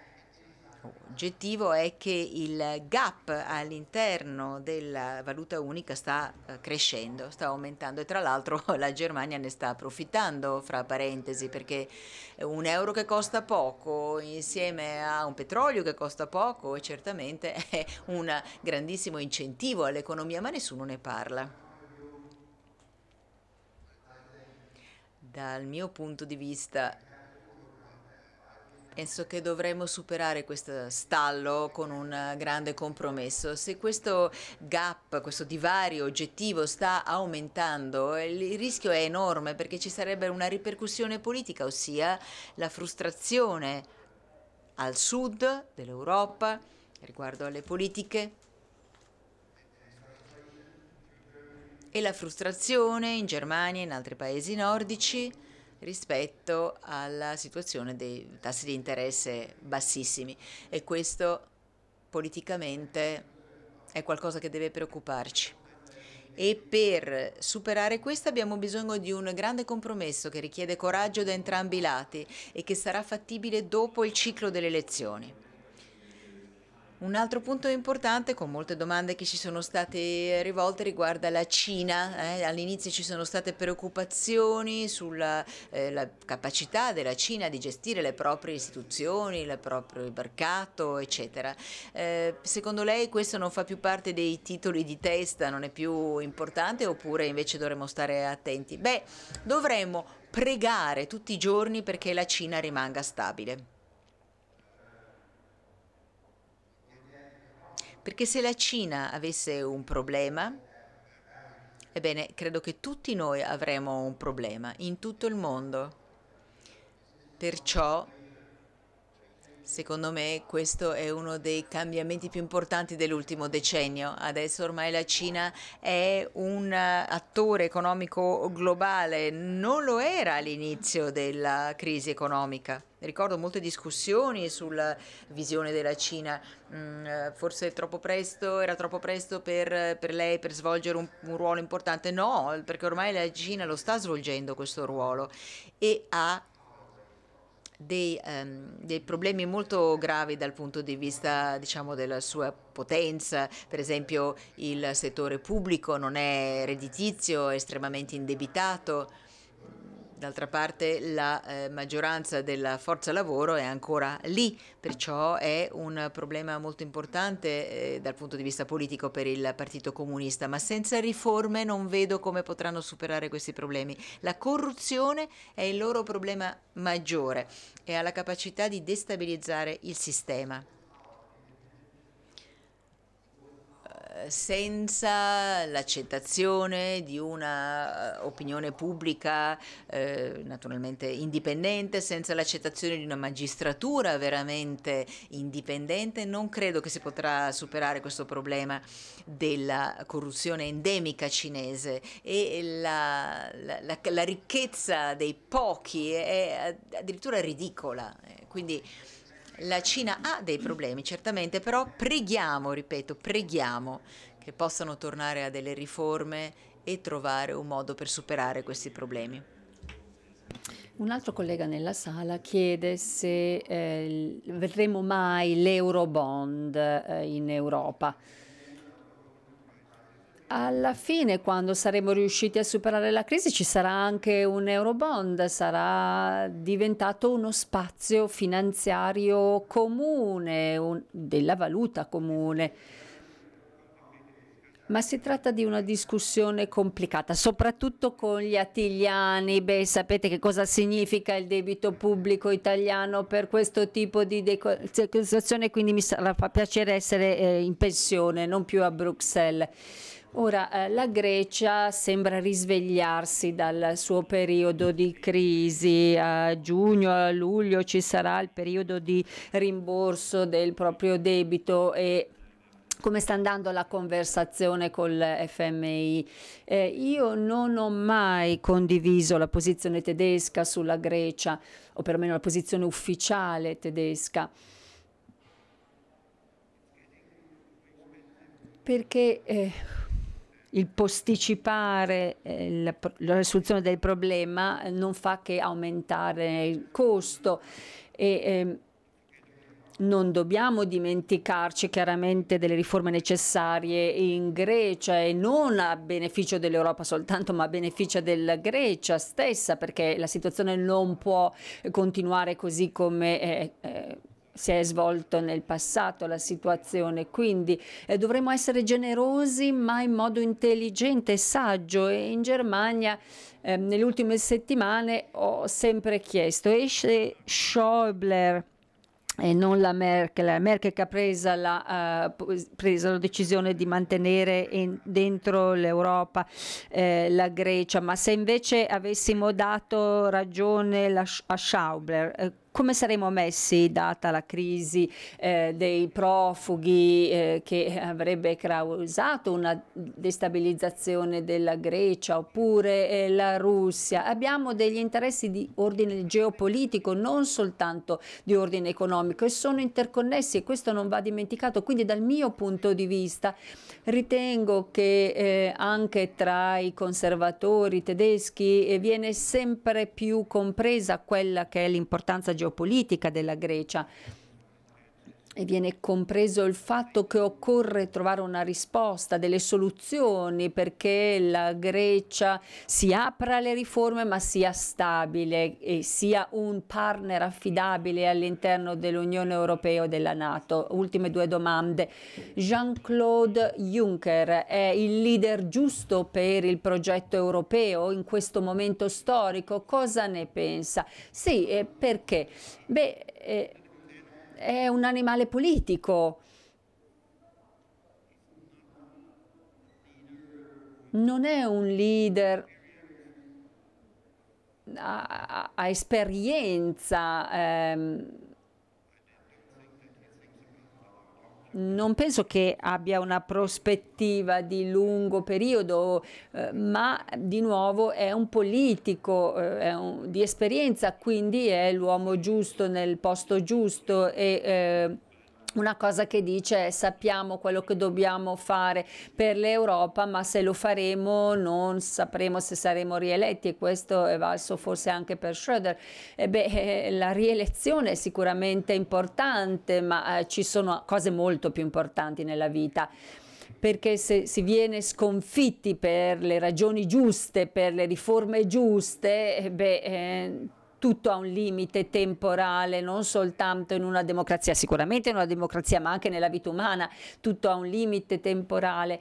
oggettivo è che il gap all'interno della valuta unica sta eh, crescendo, sta aumentando e tra l'altro la Germania ne sta approfittando, fra parentesi, perché un euro che costa poco insieme a un petrolio che costa poco certamente è un grandissimo incentivo all'economia, ma nessuno ne parla. Dal mio punto di vista Penso che dovremmo superare questo stallo con un grande compromesso. Se questo gap, questo divario oggettivo sta aumentando, il rischio è enorme perché ci sarebbe una ripercussione politica, ossia la frustrazione al sud dell'Europa riguardo alle politiche e la frustrazione in Germania e in altri paesi nordici rispetto alla situazione dei tassi di interesse bassissimi e questo politicamente è qualcosa che deve preoccuparci. E per superare questo abbiamo bisogno di un grande compromesso che richiede coraggio da entrambi i lati e che sarà fattibile dopo il ciclo delle elezioni. Un altro punto importante, con molte domande che ci sono state rivolte, riguarda la Cina. Eh, all'inizio ci sono state preoccupazioni sulla eh, capacità della Cina di gestire le proprie istituzioni, il proprio mercato, eccetera. Eh, secondo lei questo non fa più parte dei titoli di testa, non è più importante oppure invece dovremmo stare attenti? Beh, dovremmo pregare tutti i giorni perché la Cina rimanga stabile. Perché se la Cina avesse un problema, ebbene, credo che tutti noi avremmo un problema in tutto il mondo. Perciò Secondo me questo è uno dei cambiamenti più importanti dell'ultimo decennio. Adesso ormai la Cina è un eh, attore economico globale, non lo era all'inizio della crisi economica. Ricordo molte discussioni sulla visione della Cina, mm, eh, forse troppo presto, era troppo presto per, per lei per svolgere un, un ruolo importante. No, perché ormai la Cina lo sta svolgendo questo ruolo e ha dei, um, dei, problemi molto gravi dal punto di vista diciamo, della sua potenza, per esempio il settore pubblico non è redditizio, è estremamente indebitato. D'altra parte la eh, maggioranza della forza lavoro è ancora lì, perciò è un problema molto importante eh, dal punto di vista politico per il Partito Comunista, ma senza riforme non vedo come potranno superare questi problemi. La corruzione è il loro problema maggiore e ha la capacità di destabilizzare il sistema. senza l'accettazione di un'opinione eh, pubblica eh, naturalmente indipendente, senza l'accettazione di una magistratura veramente indipendente, non credo che si potrà superare questo problema della corruzione endemica cinese e la, la, la, la ricchezza dei pochi è addirittura ridicola. Eh, quindi, la Cina ha dei problemi, certamente, però preghiamo, ripeto, preghiamo che possano tornare a delle riforme e trovare un modo per superare questi problemi. Un altro collega nella sala chiede se eh, vedremo mai l'eurobond eh, in Europa alla fine, quando saremo riusciti a superare la crisi, ci sarà anche un Eurobond, sarà diventato uno spazio finanziario comune, un, della valuta comune. Ma si tratta di una discussione complicata, soprattutto con gli attigliani. Beh, sapete che cosa significa il debito pubblico italiano per questo tipo di situazione, quindi mi sarà, piacere essere eh, in pensione, non più a Bruxelles. Ora eh, la Grecia sembra risvegliarsi dal suo periodo di crisi, a giugno, a luglio ci sarà il periodo di rimborso del proprio debito e come sta andando la conversazione con l'FMI? Eh, io non ho mai condiviso la posizione tedesca sulla Grecia, o perlomeno la posizione ufficiale tedesca. Perché eh, il posticipare eh, la, la, risoluzione del problema eh, non fa che aumentare il costo e eh, non dobbiamo dimenticarci chiaramente delle riforme necessarie in Grecia e non a beneficio dell'Europa soltanto, ma a beneficio della Grecia stessa, perché la situazione non può continuare così come... Eh, si è svolto nel passato la situazione, quindi eh, dovremmo essere generosi ma in modo intelligente e saggio e in Germania eh, nelle ultime settimane ho sempre chiesto esce Schäuble e non la Merkel, la Merkel che ha preso la, uh, eh, preso la decisione di mantenere in, dentro l'Europa eh, la Grecia, ma se invece avessimo dato ragione la, a Schauber, eh, come saremo messi data la crisi eh, dei profughi eh, che avrebbe causato una destabilizzazione della Grecia oppure eh, la Russia? Abbiamo degli interessi di ordine geopolitico, non soltanto di ordine economico e sono interconnessi e questo non va dimenticato. Quindi dal mio punto di vista ritengo che eh, anche tra i conservatori tedeschi eh, viene sempre più compresa quella che è l'importanza geopolitica geopolitica della Grecia e viene compreso il fatto che occorre trovare una risposta, delle soluzioni perché la Grecia si apra alle riforme ma sia stabile e sia un partner affidabile all'interno dell'Unione Europea o della Nato. Ultime due domande. Jean-Claude Juncker è il leader giusto per il progetto europeo in questo momento storico? Cosa ne pensa? Sì, perché? Beh, eh, è un animale politico. Non è un leader a, a, a esperienza. Ehm, non penso che abbia una prospettiva di lungo periodo, eh, ma di nuovo è un politico eh, è un, di esperienza, quindi è l'uomo giusto nel posto giusto e eh, una cosa che dice è sappiamo quello che dobbiamo fare per l'Europa, ma se lo faremo non sapremo se saremo rieletti e questo è valso forse anche per Schröder. Eh beh, la rielezione è sicuramente importante, ma eh, ci sono cose molto più importanti nella vita perché se si viene sconfitti per le ragioni giuste, per le riforme giuste, eh, beh, eh, tutto ha un limite temporale, non soltanto in una democrazia, sicuramente in una democrazia, ma anche nella vita umana, tutto ha un limite temporale.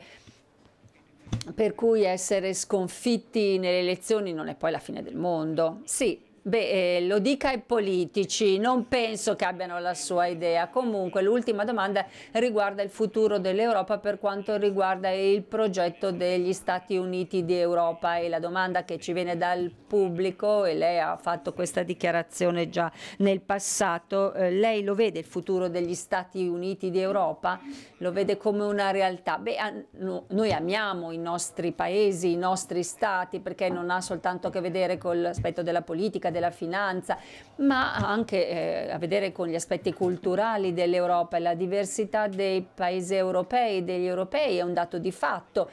Per cui essere sconfitti nelle elezioni non è poi la fine del mondo. Sì, Beh, eh, lo dica ai politici, non penso che abbiano la sua idea. Comunque l'ultima domanda riguarda il futuro dell'Europa per quanto riguarda il progetto degli Stati Uniti d'Europa e la domanda che ci viene dal pubblico, e lei ha fatto questa dichiarazione già nel passato, eh, lei lo vede il futuro degli Stati Uniti d'Europa? Lo vede come una realtà? Beh, noi amiamo i nostri paesi, i nostri stati, perché non ha soltanto a che vedere con l'aspetto della politica, politica, della finanza, ma anche eh, a vedere con gli aspetti culturali dell'Europa e la diversità dei paesi europei, degli europei è un dato di fatto.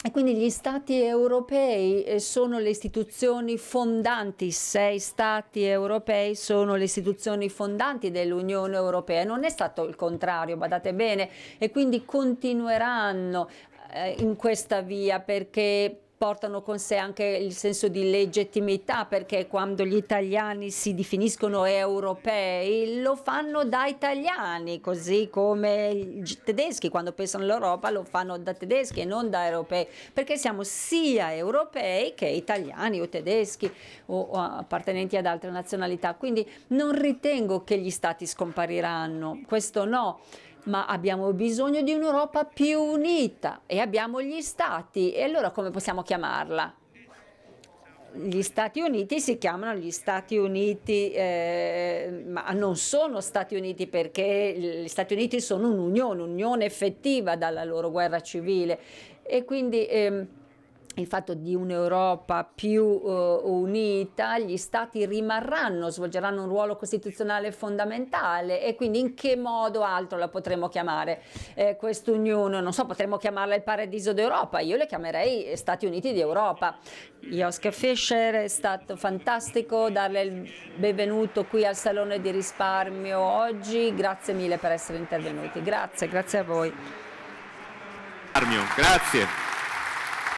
E quindi gli stati europei eh, sono le istituzioni fondanti, i sei stati europei sono le istituzioni fondanti dell'Unione Europea, non è stato il contrario, badate bene, e quindi continueranno eh, in questa via perché portano con sé anche il senso di legittimità perché quando gli italiani si definiscono europei lo fanno da italiani, così come i tedeschi quando pensano all'Europa lo fanno da tedeschi e non da europei, perché siamo sia europei che italiani o tedeschi o, o appartenenti ad altre nazionalità. Quindi non ritengo che gli stati scompariranno, questo no ma abbiamo bisogno di un'Europa più unita e abbiamo gli stati. E allora come possiamo chiamarla? gli Stati Uniti si chiamano gli Stati Uniti, eh, ma non sono Stati Uniti perché gli Stati Uniti sono un'unione, un'unione effettiva dalla loro guerra civile e quindi... Eh, il fatto di un'Europa più uh, unita, gli stati rimarranno, svolgeranno un ruolo costituzionale fondamentale e quindi in che modo altro la potremmo chiamare eh, quest'unione? Non so, potremmo chiamarla il paradiso d'Europa, io le chiamerei Stati Uniti d'Europa. Joschka Fischer è stato fantastico darle il benvenuto qui al Salone di Risparmio oggi, grazie mille per essere intervenuti, grazie, grazie a voi. Grazie.